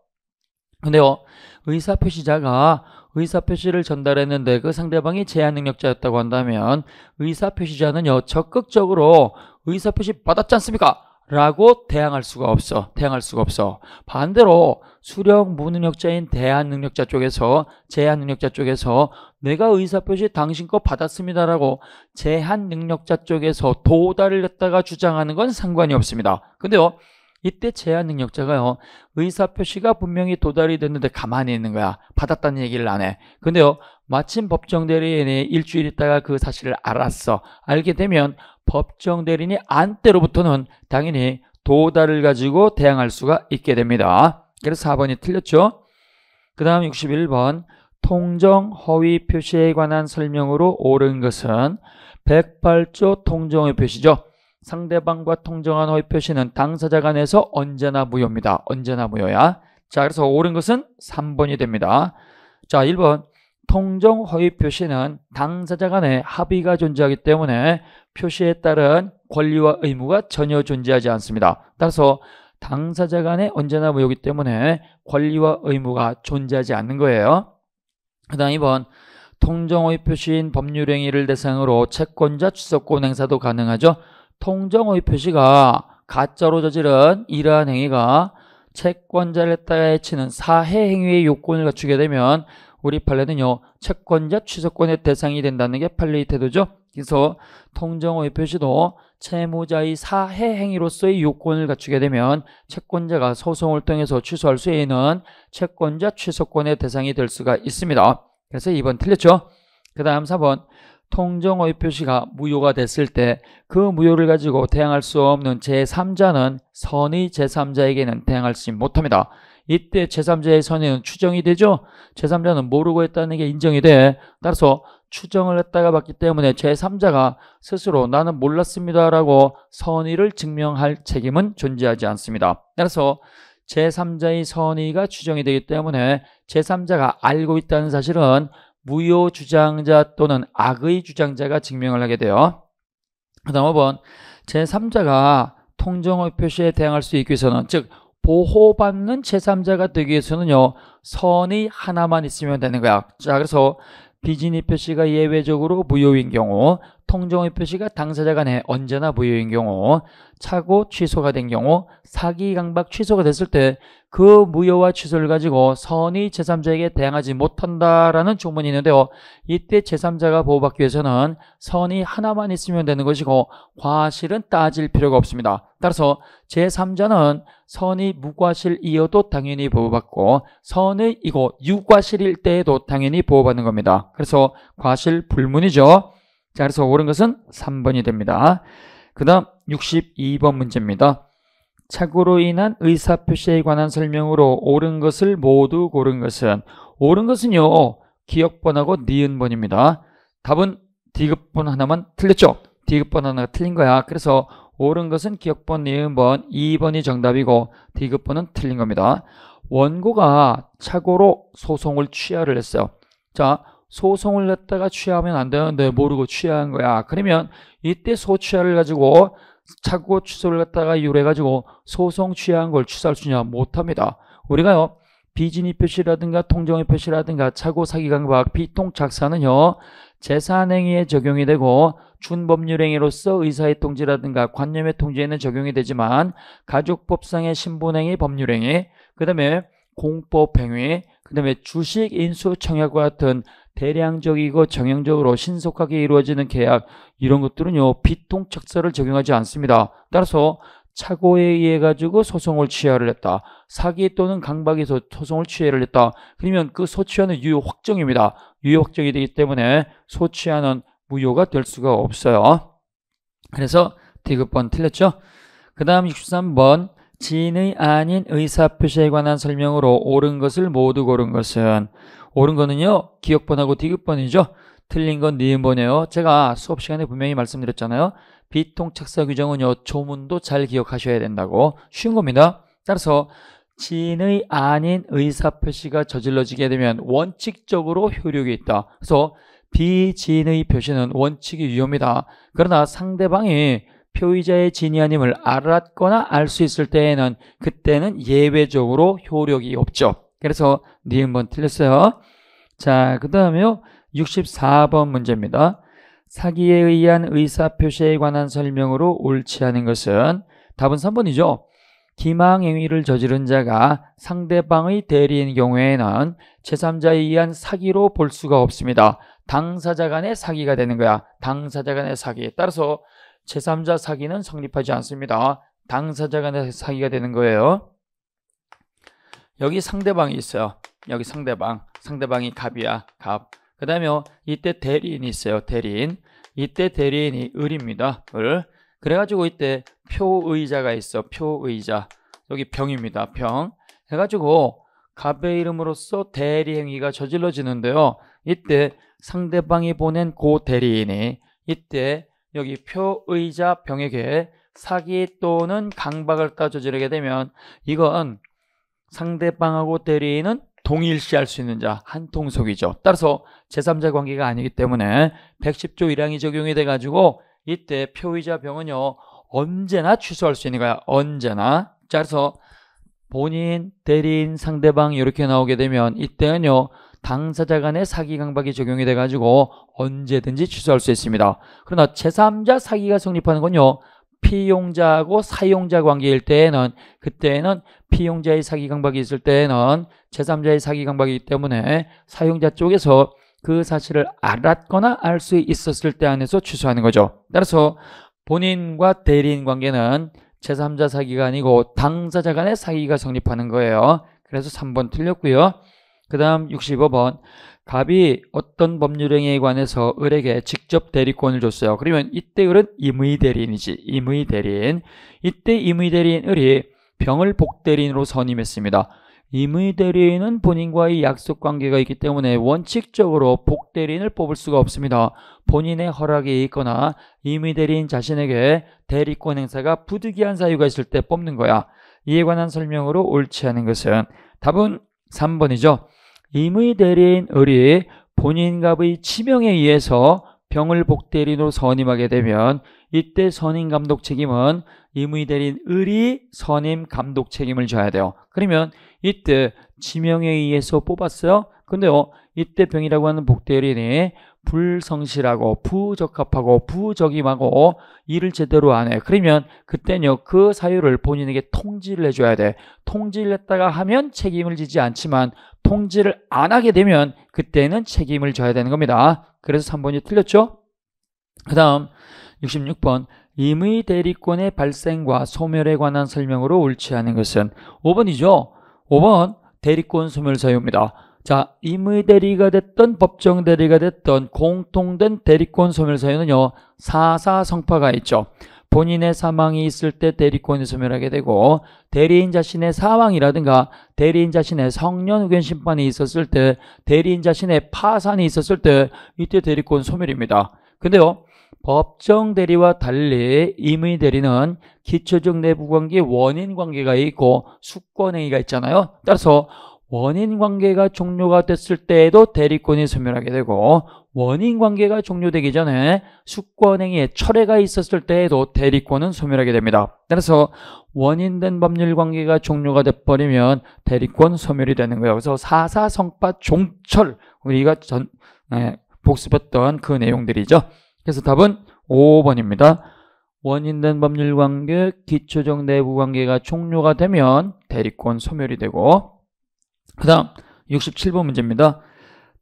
근데요 의사 표시자가 의사 표시를 전달했는데 그 상대방이 제한 능력자였다고 한다면 의사 표시자는요 적극적으로 의사 표시 받았지 않습니까? 라고 대항할 수가 없어. 대항할 수가 없어. 반대로 수령 무능력자인 대한 능력자 쪽에서 제한 능력자 쪽에서 내가 의사표시 당신 거 받았습니다라고 제한 능력자 쪽에서 도달을 했다가 주장하는 건 상관이 없습니다. 근데요. 이때 제한 능력자가요. 의사 표시가 분명히 도달이 됐는데 가만히 있는 거야. 받았다는 얘기를 안 해. 근데요. 마침 법정 대리인이 일주일 있다가 그 사실을 알았어. 알게 되면 법정 대리인이 안 때로부터는 당연히 도달을 가지고 대항할 수가 있게 됩니다. 그래서 4번이 틀렸죠. 그 다음 61번 통정 허위 표시에 관한 설명으로 옳은 것은 108조 통정의 표시죠. 상대방과 통정한 허위 표시는 당사자 간에서 언제나 무효입니다. 언제나 무효야. 자, 그래서 옳은 것은 3번이 됩니다. 자, 1번 통정 허위 표시는 당사자 간의 합의가 존재하기 때문에 표시에 따른 권리와 의무가 전혀 존재하지 않습니다. 따라서 당사자 간에 언제나 무효이기 때문에 권리와 의무가 존재하지 않는 거예요. 그 다음 2번 통정허위 표시인 법률행위를 대상으로 채권자 취소권 행사도 가능하죠. 통정의 표시가 가짜로 저지른 이러한 행위가 채권자를 따라 해치는 사해 행위의 요건을 갖추게 되면 우리 판례는요 채권자 취소권의 대상이 된다는 게 판례의 태도죠 그래서 통정의 표시도 채무자의 사해 행위로서의 요건을 갖추게 되면 채권자가 소송을 통해서 취소할 수 있는 채권자 취소권의 대상이 될 수가 있습니다 그래서 2번 틀렸죠 그 다음 4번 통정의 표시가 무효가 됐을 때 그 무효를 가지고 대항할 수 없는 제3자는 선의 제3자에게는 대항할 수 못합니다. 이때 제3자의 선의는 추정이 되죠. 제3자는 모르고 했다는 게 인정이 돼. 따라서 추정을 했다가 봤기 때문에 제3자가 스스로 나는 몰랐습니다라고 선의를 증명할 책임은 존재하지 않습니다. 따라서 제3자의 선의가 추정이 되기 때문에 제3자가 알고 있다는 사실은 무효 주장자 또는 악의 주장자가 증명을 하게 돼요. 그 다음 5번 제3자가 통정의 표시에 대항할 수 있기 위해서는 즉 보호받는 제3자가 되기 위해서는요 선이 하나만 있으면 되는 거야 자 그래서 비진이 표시가 예외적으로 무효인 경우 통정의 표시가 당사자 간에 언제나 무효인 경우 차고 취소가 된 경우 사기 강박 취소가 됐을 때 그 무효와 취소를 가지고 선의 제3자에게 대항하지 못한다라는 조문이 있는데요. 이때 제3자가 보호받기 위해서는 선의 하나만 있으면 되는 것이고 과실은 따질 필요가 없습니다. 따라서 제3자는 선의 무과실이어도 당연히 보호받고 선의 이고 유과실일 때에도 당연히 보호받는 겁니다. 그래서 과실 불문이죠. 자, 그래서 옳은 것은 3번이 됩니다. 그 다음 62번 문제입니다. 착오로 인한 의사표시에 관한 설명으로 옳은 것을 모두 고른 것은 옳은 것은요. 기억번하고 니은번입니다. 답은 디귿번 하나만 틀렸죠? 디귿번 하나가 틀린 거야. 그래서 옳은 것은 기억번, 니은번, 2번이 정답이고 디귿번은 틀린 겁니다. 원고가 착오로 소송을 취하를 했어요. 자, 소송을 냈다가 취하면 안 되는데 모르고 취한 거야. 그러면 이때 소취하를 가지고 착고 취소를 갖다가 유래가지고 소송 취한 걸 취소할 수냐 못합니다. 우리가요. 비진이 표시라든가 통정의 표시라든가 착오 사기강박 비통착사는요. 재산행위에 적용이 되고 준법률행위로서 의사의 통지라든가 관념의 통지에는 적용이 되지만 가족법상의 신분행위, 법률행위, 그 다음에 공법 행위, 그 다음에 주식 인수 청약과 같은 대량적이고 정형적으로 신속하게 이루어지는 계약 이런 것들은요 비통척사를 적용하지 않습니다. 따라서 착오에 의해 가지고 소송을 취하를 했다. 사기 또는 강박에서 소송을 취해를 했다. 그러면 그 소취하는 유효 확정입니다. 유효 확정이 되기 때문에 소취하는 무효가 될 수가 없어요. 그래서 디귿번 틀렸죠? 그 다음 63번 진의 아닌 의사표시에 관한 설명으로 옳은 것을 모두 고른 것은 옳은 거는요 기억번하고 디귿번이죠 틀린 건 니은번이에요 제가 수업 시간에 분명히 말씀드렸잖아요 비통착사 규정은요 조문도 잘 기억하셔야 된다고 쉬운 겁니다 따라서 진의 아닌 의사표시가 저질러지게 되면 원칙적으로 효력이 있다 그래서 비진의 표시는 원칙이 위험이다 그러나 상대방이 표의자의 진위아님을 알았거나 알 수 있을 때에는 그때는 예외적으로 효력이 없죠. 그래서 니은 네 번 틀렸어요. 자, 그 다음에요. 64번 문제입니다. 사기에 의한 의사표시에 관한 설명으로 옳지 않은 것은 답은 3번이죠. 기망행위를 저지른 자가 상대방의 대리인 경우에는 제3자에 의한 사기로 볼 수가 없습니다. 당사자 간의 사기가 되는 거야. 당사자 간의 사기. 따라서 제3자 사기는 성립하지 않습니다. 당사자 간의 사기가 되는 거예요. 여기 상대방이 있어요. 여기 상대방. 상대방이 갑이야. 갑. 그 다음에 이때 대리인이 있어요. 대리인. 이때 대리인이 을입니다. 을. 그래가지고 이때 표의자가 있어. 표의자. 여기 병입니다. 병. 해가지고 갑의 이름으로써 대리행위가 저질러지는데요. 이때 상대방이 보낸 고 대리인이 이때 여기 표의자 병에게 사기 또는 강박을 따져지르게 되면 이건 상대방하고 대리인은 동일시할 수 있는 자 한통속이죠 따라서 제3자 관계가 아니기 때문에 110조 1항이 적용이 돼가지고 이때 표의자 병은요 언제나 취소할 수 있는 거야 언제나 자 그래서 본인, 대리인, 상대방 이렇게 나오게 되면 이때는요 당사자 간의 사기 강박이 적용이 돼가지고 언제든지 취소할 수 있습니다. 그러나 제3자 사기가 성립하는 건요. 피용자하고 사용자 관계일 때에는 그때는 피용자의 사기 강박이 있을 때에는 제3자의 사기 강박이기 때문에 사용자 쪽에서 그 사실을 알았거나 알 수 있었을 때 안에서 취소하는 거죠. 따라서 본인과 대리인 관계는 제3자 사기가 아니고 당사자 간의 사기가 성립하는 거예요. 그래서 3번 틀렸고요. 그 다음 65번 갑이 어떤 법률행위에 관해서 을에게 직접 대리권을 줬어요. 그러면 이때 을은 임의대리인이지. 임의대리인. 이때 임의대리인 을이 병을 복대리인으로 선임했습니다. 임의대리인은 본인과의 약속관계가 있기 때문에 원칙적으로 복대리인을 뽑을 수가 없습니다. 본인의 허락이 있거나 임의대리인 자신에게 대리권 행사가 부득이한 사유가 있을 때 뽑는 거야. 이에 관한 설명으로 옳지 않은 것은 답은 3번이죠. 임의 대리인 을이 본인갑의 치명에 의해서 병을 복대리로 선임하게 되면 이때 선임 감독 책임은 임의 대리인 을이 선임 감독 책임을 져야 돼요. 그러면 이때 지명에 의해서 뽑았어요. 근데요. 이때 병이라고 하는 복대리인이 불성실하고 부적합하고 부적임하고 일을 제대로 안 해. 그러면 그때는그 사유를 본인에게 통지를 해줘야 돼. 통지를 했다가 하면 책임을 지지 않지만 통지를 안 하게 되면 그때는 책임을 져야 되는 겁니다. 그래서 3번이 틀렸죠? 그 다음 66번 임의 대리권의 발생과 소멸에 관한 설명으로 옳지 않은 것은 5번이죠. 5번 대리권 소멸 사유입니다. 자, 임의 대리가 됐던 법정 대리가 됐던 공통된 대리권 소멸사유는요. 사사성파가 있죠. 본인의 사망이 있을 때 대리권이 소멸하게 되고 대리인 자신의 사망이라든가 대리인 자신의 성년 후견 심판이 있었을 때 대리인 자신의 파산이 있었을 때 이때 대리권 소멸입니다. 근데요. 법정 대리와 달리 임의 대리는 기초적 내부관계 원인 관계가 있고 수권행위가 있잖아요. 따라서 원인 관계가 종료가 됐을 때에도 대리권이 소멸하게 되고 원인 관계가 종료되기 전에 숙권행위의 철회가 있었을 때에도 대리권은 소멸하게 됩니다. 따라서 원인된 법률 관계가 종료가 돼버리면 대리권 소멸이 되는 거예요. 그래서 사사성파 종철 우리가 전 네, 복습했던 그 내용들이죠. 그래서 답은 5번입니다. 원인된 법률 관계, 기초적 내부 관계가 종료가 되면 대리권 소멸이 되고 그 다음 67번 문제입니다.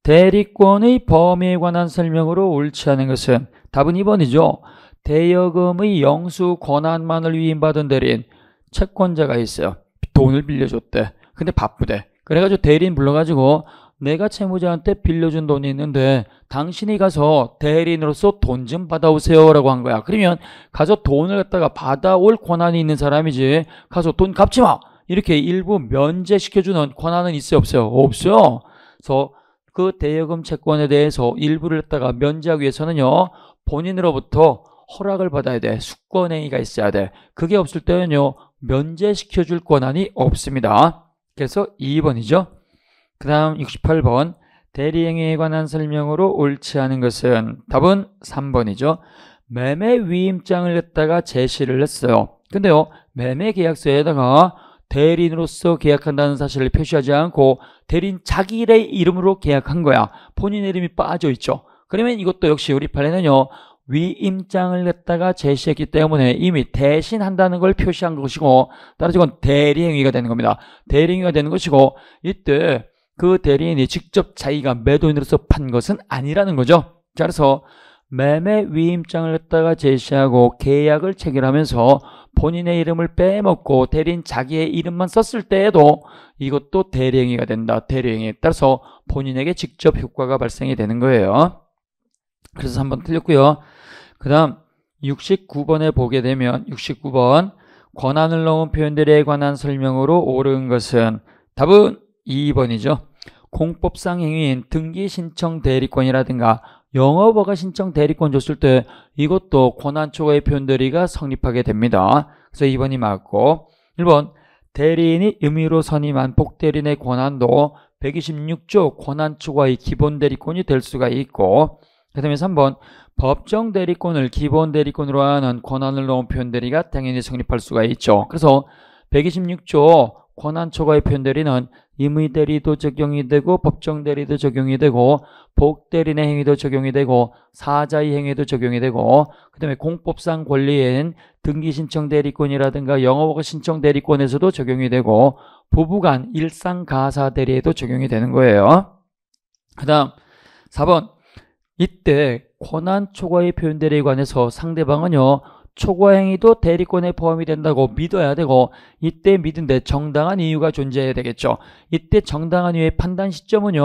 대리권의 범위에 관한 설명으로 옳지 않은 것은 답은 2번이죠. 대여금의 영수 권한만을 위임받은 대리인 채권자가 있어요. 돈을 빌려줬대. 근데 바쁘대. 그래가지고 대리인 불러가지고 내가 채무자한테 빌려준 돈이 있는데 당신이 가서 대리인으로서 돈 좀 받아오세요 라고 한 거야 그러면 가서 돈을 갖다가 받아올 권한이 있는 사람이지 가서 돈 갚지 마 이렇게 일부 면제시켜주는 권한은 있어요? 없어요? 없어요. 그래서 그 대여금 채권에 대해서 일부를 했다가 면제하기 위해서는요. 본인으로부터 허락을 받아야 돼. 수권행위가 있어야 돼. 그게 없을 때는요. 면제시켜줄 권한이 없습니다. 그래서 2번이죠. 그 다음 68번 대리행위에 관한 설명으로 옳지 않은 것은 답은 3번이죠. 매매 위임장을 갖다가 제시를 했어요. 근데요. 매매 계약서에다가 대리인으로서 계약한다는 사실을 표시하지 않고 대리인 자기의 이름으로 계약한 거야. 본인 이름이 빠져 있죠. 그러면 이것도 역시 우리 판례는요. 위임장을 냈다가 제시했기 때문에 이미 대신한다는 걸 표시한 것이고 따라서 이건 대리행위가 되는 겁니다. 대리행위가 되는 것이고 이때 그 대리인이 직접 자기가 매도인으로서 판 것은 아니라는 거죠. 자, 그래서 매매 위임장을 갖다가 제시하고 계약을 체결하면서 본인의 이름을 빼먹고 대리인 자기의 이름만 썼을 때에도 이것도 대리행위가 된다. 대리행위에 따라서 본인에게 직접 효과가 발생이 되는 거예요. 그래서 한번 틀렸고요. 그 다음 69번에 보게 되면 69번 권한을 넣은 표현들에 관한 설명으로 옳은 것은 답은 2번이죠. 공법상 행위인 등기신청 대리권이라든가 영업어가 신청 대리권 줬을 때 이것도 권한 초과의 표현들이가 성립하게 됩니다. 그래서 2번이 맞고 1번 대리인이 임의로 선임한 복대리인의 권한도 126조 권한 초과의 기본 대리권이 될 수가 있고 그 다음에 3번 법정 대리권을 기본 대리권으로 하는 권한을 넣은 표현들이가 당연히 성립할 수가 있죠. 그래서 126조 권한 초과의 표현 대리는 임의 대리도 적용이 되고 법정 대리도 적용이 되고 복 대리의 행위도 적용이 되고 사자의 행위도 적용이 되고 그 다음에 공법상 권리인 등기 신청 대리권이라든가 영업허가 신청 대리권에서도 적용이 되고 부부간 일상 가사 대리에도 적용이 되는 거예요. 그 다음 4번 이때 권한 초과의 표현 대리에 관해서 상대방은요 초과 행위도 대리권의 포함이 된다고 믿어야 되고 이때 믿은데 정당한 이유가 존재해야 되겠죠. 이때 정당한 이유의 판단 시점은요.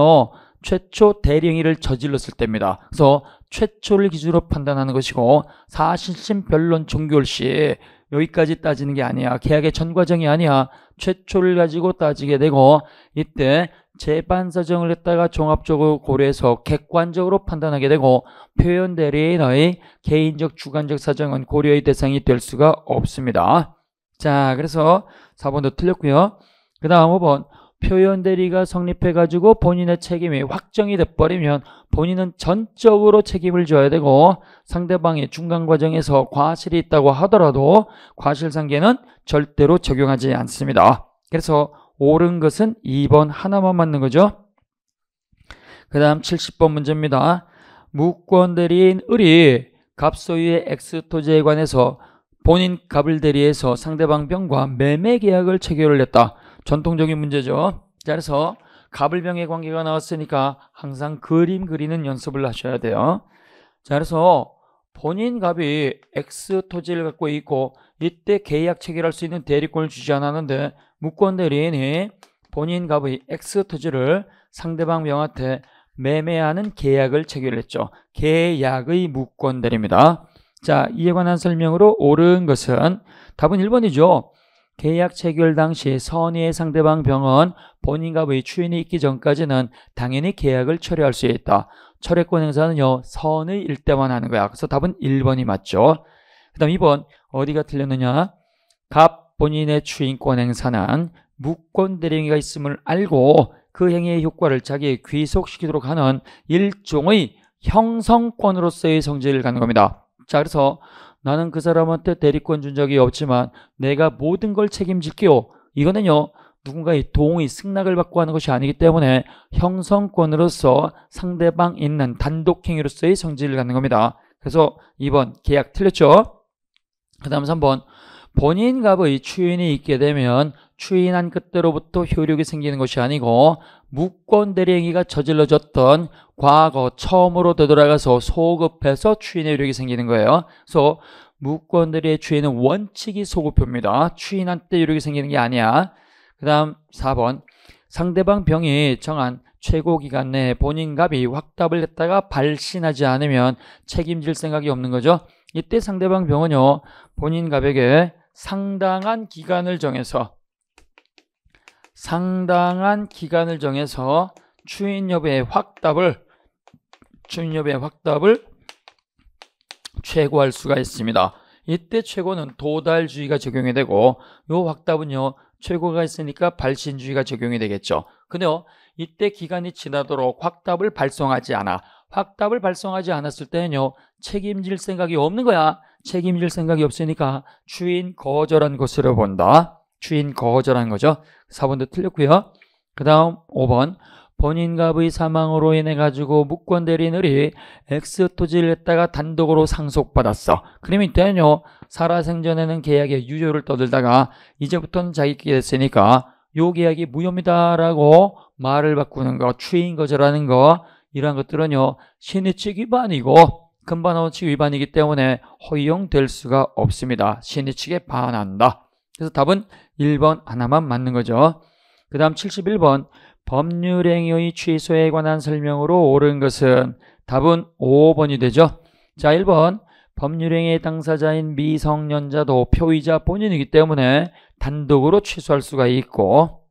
최초 대리행위를 저질렀을 때입니다. 그래서 최초를 기준으로 판단하는 것이고 사실심 변론 종결시 여기까지 따지는 게 아니야. 계약의 전 과정이 아니야. 최초를 가지고 따지게 되고 이때 재반사정을 했다가 종합적으로 고려해서 객관적으로 판단하게 되고 표현 대리인의 개인적 주관적 사정은 고려의 대상이 될 수가 없습니다. 자 그래서 4번도 틀렸고요. 그 다음 5번 표현 대리가 성립해가지고 본인의 책임이 확정이 돼버리면 본인은 전적으로 책임을 져야 되고 상대방의 중간 과정에서 과실이 있다고 하더라도 과실상계는 절대로 적용하지 않습니다. 그래서 옳은 것은 2번 하나만 맞는 거죠. 그 다음 70번 문제입니다. 무권대리인 을이 갑소유의 엑스토지에 관해서 본인 갑을 대리해서 상대방 병과 매매 계약을 체결을 했다. 전통적인 문제죠. 자, 그래서 갑을 병의 관계가 나왔으니까 항상 그림 그리는 연습을 하셔야 돼요. 자, 그래서 본인 갑이 엑스토지를 갖고 있고 이때 계약 체결할 수 있는 대리권을 주지 않았는데 무권대리인이 본인 갑의 X 토지를 상대방 명한테 매매하는 계약을 체결했죠. 계약의 무권대리입니다. 자, 이에 관한 설명으로 옳은 것은 답은 1번이죠. 계약 체결 당시 선의의 상대방 병원 본인과의 추인이 있기 전까지는 당연히 계약을 철회할 수 있다. 철회권 행사는요. 선의 일대만 하는 거야. 그래서 답은 1번이 맞죠. 그 다음 2번 어디가 틀렸느냐? 갑 본인의 추인권 행사는 무권대리 행위가 있음을 알고 그 행위의 효과를 자기에 귀속시키도록 하는 일종의 형성권으로서의 성질을 갖는 겁니다. 자, 그래서 나는 그 사람한테 대리권 준 적이 없지만 내가 모든 걸 책임질게요. 이거는요. 누군가의 동의, 승낙을 받고 하는 것이 아니기 때문에 형성권으로서 상대방 있는 단독행위로서의 성질을 갖는 겁니다. 그래서 2번 계약 틀렸죠? 그 다음 3번 본인 갑의 추인이 있게 되면 추인한 끝때로부터 효력이 생기는 것이 아니고 무권 대리행위가 저질러졌던 과거 처음으로 되돌아가서 소급해서 추인의 효력이 생기는 거예요. 그래서 무권 대리의 추인은 원칙이 소급표입니다. 추인한 때 효력이 생기는 게 아니야. 그 다음 4번 상대방 병이 정한 최고 기간 내에 본인 갑이 확답을 했다가 발신하지 않으면 책임질 생각이 없는 거죠. 이때 상대방 병은요 본인 갑에게 상당한 기간을 정해서 상당한 기간을 정해서 추인협의 확답을 추인협의 확답을 최고할 수가 있습니다. 이때 최고는 도달주의가 적용이 되고 요 확답은요 최고가 있으니까 발신주의가 적용이 되겠죠. 근데요 이때 기간이 지나도록 확답을 발송하지 않아. 확답을 발송하지 않았을 때는요 책임질 생각이 없는 거야. 책임질 생각이 없으니까 주인 거절한 것으로 본다. 주인 거절한 거죠. 4번도 틀렸고요. 그 다음 5번 본인 갑의 사망으로 인해 가지고 무권 대리인이 스 토지를 했다가 단독으로 상속받았어. 그러면 이때는요. 살아생전에는 계약의 유효를 떠들다가 이제부터는 자기끼리 됐으니까 요 계약이 무효입니다라고 말을 바꾸는 거, 추인 거절하는 거이런 것들은요. 신의 책이 반이고 근본 원칙 위반이기 때문에 허용될 수가 없습니다. 시의 측에 반한다. 그래서 답은 1번 하나만 맞는 거죠. 그 다음 71번 법률행위의 취소에 관한 설명으로 옳은 것은 답은 5번이 되죠. 자 1번 법률행위의 당사자인 미성년자도 표의자 본인이기 때문에 단독으로 취소할 수가 있고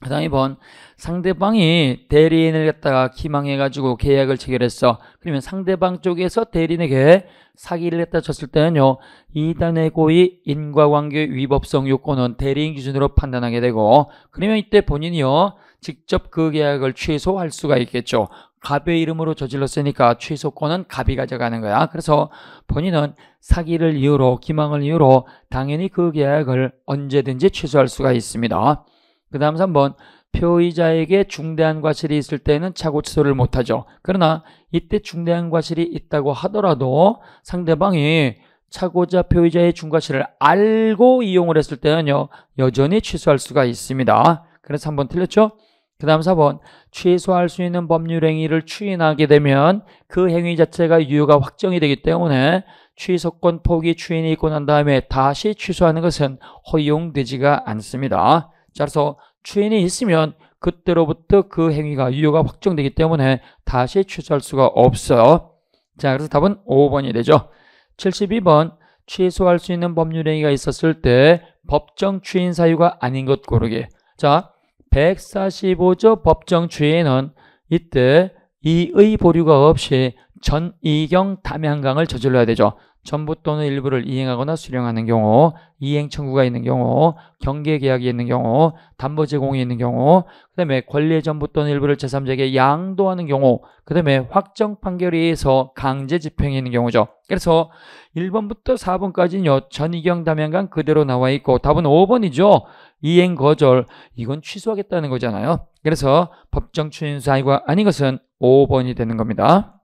그 다음에 번 상대방이 대리인을 갖다가 기망해가지고 계약을 체결했어. 그러면 상대방 쪽에서 대리인에게 사기를 갖다 쳤을 때는요. 2단의 고의 인과관계 위법성 요건은 대리인 기준으로 판단하게 되고 그러면 이때 본인이요. 직접 그 계약을 취소할 수가 있겠죠. 갑의 이름으로 저질렀으니까 취소권은 갑이 가져가는 거야. 그래서 본인은 사기를 이유로 기망을 이유로 당연히 그 계약을 언제든지 취소할 수가 있습니다. 그 다음 3번 표의자에게 중대한 과실이 있을 때는 착오 취소를 못하죠. 그러나 이때 중대한 과실이 있다고 하더라도 상대방이 착오자 표의자의 중과실을 알고 이용을 했을 때는요. 여전히 취소할 수가 있습니다. 그래서 3번 틀렸죠? 그 다음 4번 취소할 수 있는 법률 행위를 추인하게 되면 그 행위 자체가 유효가 확정이 되기 때문에 취소권 포기 추인이 있고 난 다음에 다시 취소하는 것은 허용되지가 않습니다. 따라서 추인이 있으면 그때로부터 그 행위가 유효가 확정되기 때문에 다시 취소할 수가 없어요. 자, 그래서 답은 5번이 되죠. 72번 취소할 수 있는 법률행위가 있었을 때 법정 추인 사유가 아닌 것 고르기. 자, 145조 법정 추인은 이때 이의 보류가 없이 전이경 담양강을 저질러야 되죠. 전부 또는 일부를 이행하거나 수령하는 경우, 이행 청구가 있는 경우, 경계 계약이 있는 경우, 담보 제공이 있는 경우, 그다음에 권리의 전부 또는 일부를 제3자에게 양도하는 경우, 그다음에 확정 판결에 의해서 강제 집행이 있는 경우죠. 그래서 1번부터 4번까지는 요 전이경 담양간 그대로 나와 있고 답은 5번이죠. 이행 거절 이건 취소하겠다는 거잖아요. 그래서 법정 추인 사유가 아닌 것은 5번이 되는 겁니다.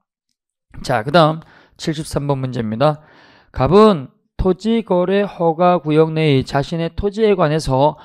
자, 그다음 73번 문제입니다. 갑은 토지거래 허가구역 내의 자신의 토지에 관해서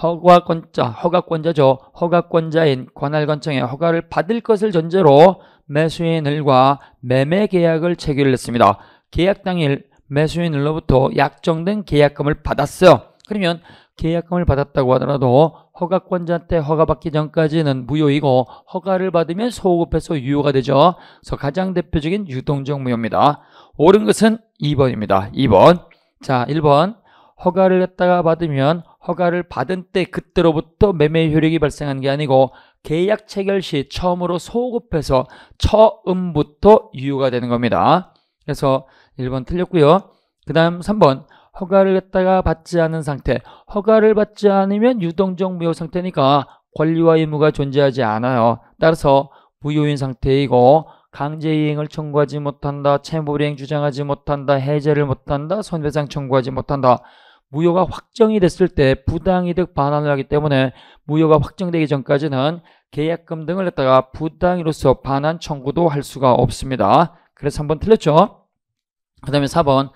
허가권자, 허가권자죠. 허가권자인 관할관청의 허가를 받을 것을 전제로 매수인을과 매매계약을 체결 했습니다. 계약 당일 매수인으로부터 약정된 계약금을 받았어요. 그러면 계약금을 받았다고 하더라도 허가권자한테 허가받기 전까지는 무효이고 허가를 받으면 소급해서 유효가 되죠. 그래서 가장 대표적인 유동적 무효입니다. 옳은 것은 2번입니다. 2번. 자, 1번. 허가를 했다가 받으면 허가를 받은 때 그때로부터 매매 효력이 발생한 게 아니고 계약 체결 시 처음으로 소급해서 처음부터 유효가 되는 겁니다. 그래서 1번 틀렸고요. 그 다음 3번 허가를 갖다가 받지 않은 상태, 허가를 받지 않으면 유동적 무효 상태니까 권리와 의무가 존재하지 않아요. 따라서 무효인 상태이고 강제이행을 청구하지 못한다, 채무불이행 주장하지 못한다, 해제를 못한다, 손배상 청구하지 못한다. 무효가 확정이 됐을 때 부당이득 반환을 하기 때문에 무효가 확정되기 전까지는 계약금 등을 갖다가 부당이로서 반환 청구도 할 수가 없습니다. 그래서 한번 틀렸죠? 그 다음에 4번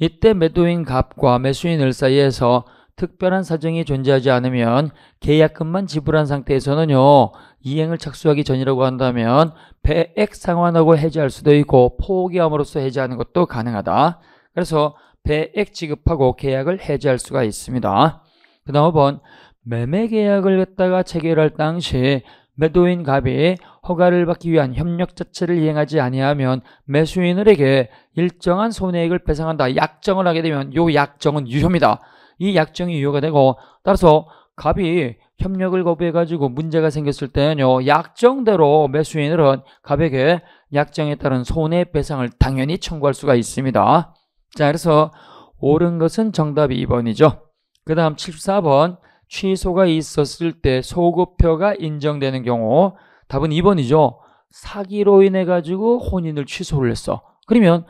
이때 매도인 갑과 매수인을 사이에서 특별한 사정이 존재하지 않으면 계약금만 지불한 상태에서는요. 이행을 착수하기 전이라고 한다면 배액 상환하고 해지할 수도 있고 포기함으로써 해지하는 것도 가능하다. 그래서 배액 지급하고 계약을 해지할 수가 있습니다. 그 다음 5번 매매 계약을 했다가 체결할 당시 매도인 갑이 허가를 받기 위한 협력 자체를 이행하지 아니하면 매수인들에게 일정한 손해액을 배상한다. 약정을 하게 되면 요 약정은 유효입니다. 이 약정이 유효가 되고 따라서 갑이 협력을 거부해가지고 문제가 생겼을 때는요. 약정대로 매수인들은 갑에게 약정에 따른 손해배상을 당연히 청구할 수가 있습니다. 자 그래서 옳은 것은 정답이 2번이죠. 그 다음 74번 취소가 있었을 때 소급표가 인정되는 경우 답은 2번이죠. 사기로 인해 가지고 혼인을 취소를 했어. 그러면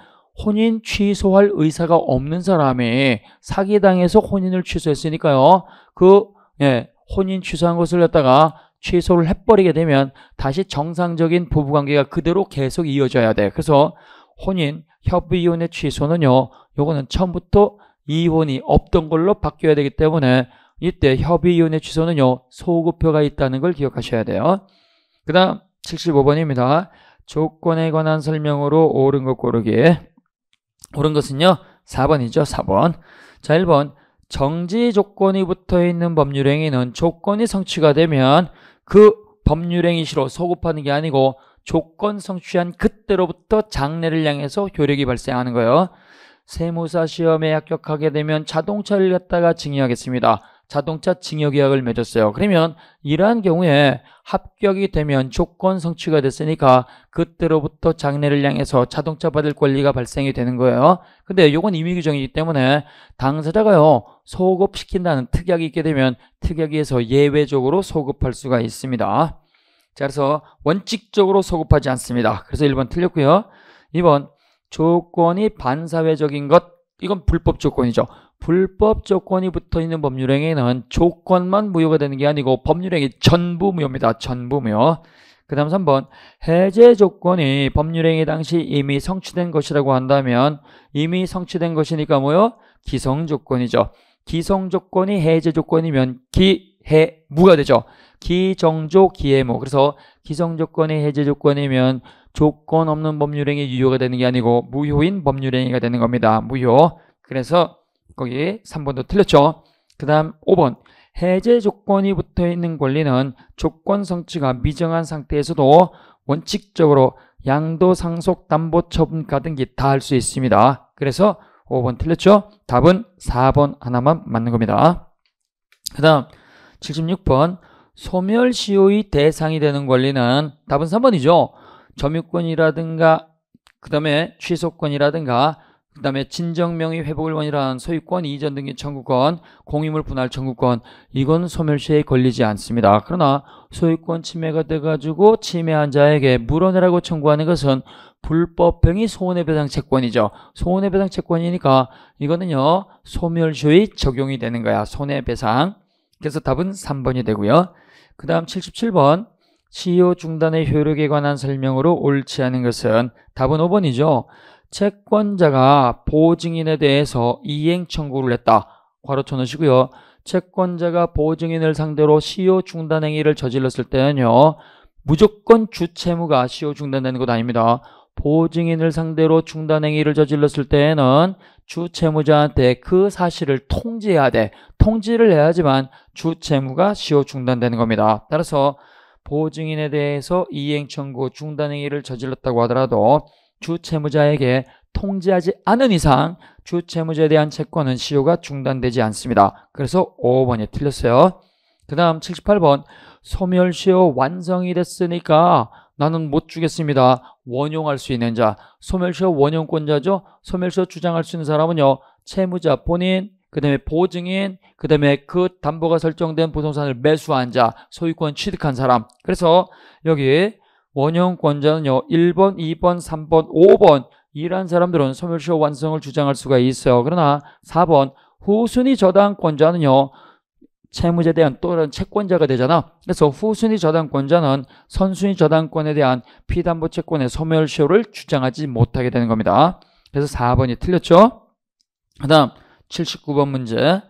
혼인 취소할 의사가 없는 사람이 사기당해서 혼인을 취소했으니까요. 그 예, 혼인 취소한 것을 갖다가 취소를 해버리게 되면 다시 정상적인 부부관계가 그대로 계속 이어져야 돼. 그래서 혼인, 협의혼의 취소는요. 요거는 처음부터 이혼이 없던 걸로 바뀌어야 되기 때문에 이때 협의혼의 취소는요. 소급표가 있다는 걸 기억하셔야 돼요. 그 다음 75번입니다. 조건에 관한 설명으로 옳은 것 고르기. 옳은 것은요. 4번이죠. 4번. 자, 1번. 정지 조건이 붙어 있는 법률행위는 조건이 성취가 되면 그 법률행위시로 소급하는 게 아니고 조건 성취한 그때로부터 장례를 향해서 효력이 발생하는 거예요. 세무사 시험에 합격하게 되면 자동차를 갖다가 증여하겠습니다. 자동차 징역계약을 맺었어요. 그러면 이러한 경우에 합격이 되면 조건 성취가 됐으니까 그때로부터 장례를 향해서 자동차 받을 권리가 발생이 되는 거예요. 근데 이건 임의 규정이기 때문에 당사자가요 소급시킨다는 특약이 있게 되면 특약에서 예외적으로 소급할 수가 있습니다. 자, 그래서 원칙적으로 소급하지 않습니다. 그래서 1번 틀렸고요. 2번 조건이 반사회적인 것 이건 불법 조건이죠. 불법 조건이 붙어 있는 법률행위는 조건만 무효가 되는 게 아니고 법률행위 전부 무효입니다. 전부 무효. 그 다음 3번 해제 조건이 법률행위 당시 이미 성취된 것이라고 한다면 이미 성취된 것이니까 뭐요? 기성 조건이죠. 기성 조건이 해제 조건이면 기해 무가 되죠. 기정조 기해무 그래서 기성 조건이 해제 조건이면 조건 없는 법률행위 유효가 되는 게 아니고 무효인 법률행위가 되는 겁니다. 무효. 그래서 거기 3번도 틀렸죠. 그 다음 5번 해제 조건이 붙어있는 권리는 조건 성취가 미정한 상태에서도 원칙적으로 양도 상속 담보 처분 가등기 다 할 수 있습니다. 그래서 5번 틀렸죠? 답은 4번 하나만 맞는 겁니다. 그 다음 76번 소멸시효의 대상이 되는 권리는 답은 3번이죠. 점유권이라든가 그 다음에 취소권이라든가 그 다음에 진정명의 회복을 원이라는 소유권, 이전 등기 청구권, 공유물 분할 청구권 이건 소멸시에 걸리지 않습니다. 그러나 소유권 침해가 돼가지고 침해한 자에게 물어내라고 청구하는 것은 불법행위 손해배상 채권이죠. 손해배상 채권이니까 이거는요. 소멸시에 적용이 되는 거야. 손해배상. 그래서 답은 3번이 되고요. 그 다음 77번 치유 중단의 효력에 관한 설명으로 옳지 않은 것은 답은 5번이죠. 채권자가 보증인에 대해서 이행 청구를 했다. 괄호 쳐놓으시고요. 채권자가 보증인을 상대로 시효 중단 행위를 저질렀을 때는요. 무조건 주채무가 시효 중단되는 것 아닙니다. 보증인을 상대로 중단 행위를 저질렀을 때에는 주채무자한테 그 사실을 통지해야 돼. 통지를 해야지만 주채무가 시효 중단되는 겁니다. 따라서 보증인에 대해서 이행 청구 중단 행위를 저질렀다고 하더라도 주 채무자에게 통지하지 않은 이상 주 채무자에 대한 채권은 시효가 중단되지 않습니다. 그래서 5번이 틀렸어요. 그 다음 78번 소멸시효 완성이 됐으니까 나는 못 주겠습니다. 원용할 수 있는 자 소멸시효 원용권자죠. 소멸시효 주장할 수 있는 사람은요. 채무자 본인 그 다음에 보증인 그 다음에 그 담보가 설정된 부동산을 매수한 자 소유권 취득한 사람 그래서 여기 원형권자는 요 1번, 2번, 3번, 5번 이러한 사람들은 소멸시효 완성을 주장할 수가 있어요. 그러나 4번 후순위 저당권자는요. 채무제에 대한 또 다른 채권자가 되잖아. 그래서 후순위 저당권자는 선순위 저당권에 대한 피담보 채권의 소멸시효를 주장하지 못하게 되는 겁니다. 그래서 4번이 틀렸죠. 그 다음 79번 문제.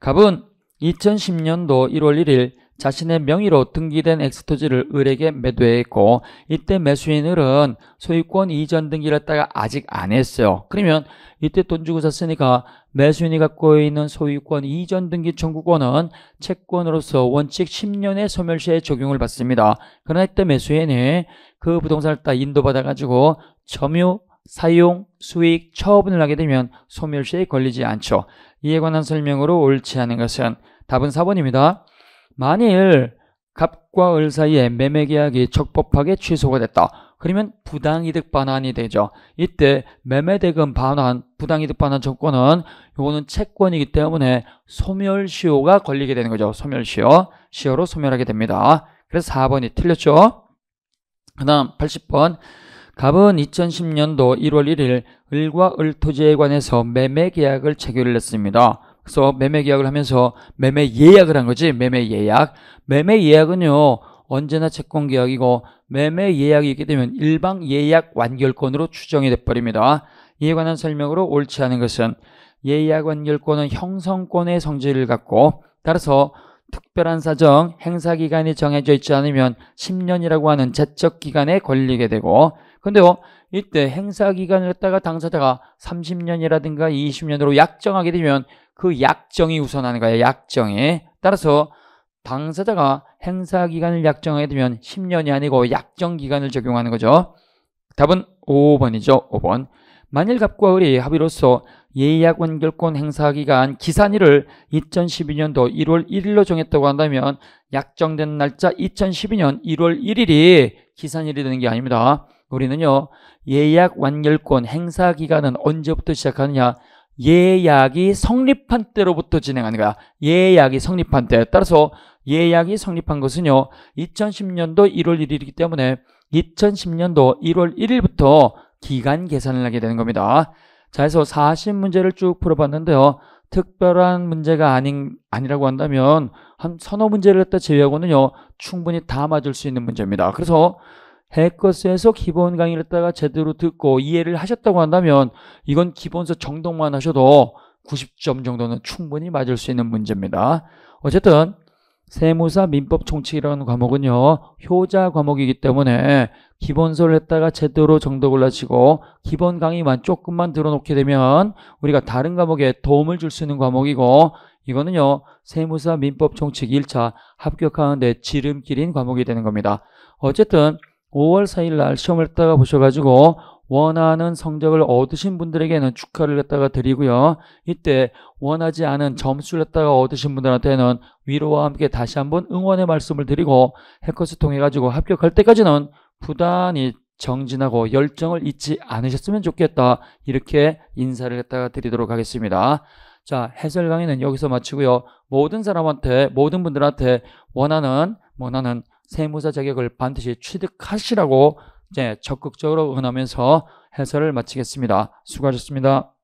갑은 2010년도 1월 1일 자신의 명의로 등기된 엑스토지를 을에게 매도했고 이때 매수인을은 소유권 이전 등기를 했다가 아직 안 했어요. 그러면 이때 돈 주고 샀으니까 매수인이 갖고 있는 소유권 이전 등기 청구권은 채권으로서 원칙 10년의 소멸시에 적용을 받습니다. 그러나 이때 매수인이 그 부동산을 따 인도받아가지고 점유, 사용, 수익, 처분을 하게 되면 소멸시에 걸리지 않죠. 이에 관한 설명으로 옳지 않은 것은 답은 4번입니다. 만일 갑과 을 사이에 매매 계약이 적법하게 취소가 됐다. 그러면 부당이득 반환이 되죠. 이때 매매대금 반환, 부당이득 반환 조건은 요거는 채권이기 때문에 소멸시효가 걸리게 되는 거죠. 소멸시효, 시효로 소멸하게 됩니다. 그래서 4번이 틀렸죠. 그 다음 80번 갑은 2010년도 1월 1일 을과 을토지에 관해서 매매계약을 체결을 했습니다. 그래서 매매 계약을 하면서 매매 예약을 한 거지 매매 예약 매매 예약은요 언제나 채권 계약이고 매매 예약이 있게 되면 일방 예약 완결권으로 추정이 돼버립니다 이에 관한 설명으로 옳지 않은 것은 예약 완결권은 형성권의 성질을 갖고 따라서 특별한 사정, 행사기간이 정해져 있지 않으면 10년이라고 하는 제적기간에 걸리게 되고 근데요 이때 행사기간을 했다가 당사자가 30년이라든가 20년으로 약정하게 되면 그 약정이 우선하는 거예요. 약정에. 따라서 당사자가 행사기간을 약정하게 되면 10년이 아니고 약정기간을 적용하는 거죠. 답은 5번이죠. 5번. 만일 갑과 을이 합의로서 예약 완결권 행사기간 기산일을 2012년도 1월 1일로 정했다고 한다면 약정된 날짜 2012년 1월 1일이 기산일이 되는 게 아닙니다. 우리는요 예약 완결권 행사기간은 언제부터 시작하느냐 예약이 성립한 때로부터 진행하는 거야. 예약이 성립한 때. 따라서 예약이 성립한 것은요. 2010년도 1월 1일이기 때문에 2010년도 1월 1일부터 기간 계산을 하게 되는 겁니다. 자, 해서 40문제를 쭉 풀어봤는데요. 특별한 문제가 아닌, 아니라고 한다면 한 서너 문제를 갖다 제외하고는요. 충분히 다 맞을 수 있는 문제입니다. 그래서 해커스에서 기본 강의를 했다가 제대로 듣고 이해를 하셨다고 한다면 이건 기본서 정독만 하셔도 90점 정도는 충분히 맞을 수 있는 문제입니다. 어쨌든 세무사 민법 총칙이라는 과목은요 효자 과목이기 때문에 기본서를 했다가 제대로 정독을 하시고 기본 강의만 조금만 들어놓게 되면 우리가 다른 과목에 도움을 줄 수 있는 과목이고 이거는요 세무사 민법 총칙 1차 합격하는데 지름길인 과목이 되는 겁니다 어쨌든 5월 4일 날 시험을 했다가 보셔가지고 원하는 성적을 얻으신 분들에게는 축하를 갖다가 드리고요. 이때 원하지 않은 점수를 갖다가 얻으신 분들한테는 위로와 함께 다시 한번 응원의 말씀을 드리고 해커스 통해가지고 합격할 때까지는 부단히 정진하고 열정을 잊지 않으셨으면 좋겠다. 이렇게 인사를 갖다가 드리도록 하겠습니다. 자, 해설 강의는 여기서 마치고요. 모든 사람한테, 모든 분들한테 원하는, 원하는 세무사 자격을 반드시 취득하시라고 이제 적극적으로 응원하면서 해설을 마치겠습니다. 수고하셨습니다.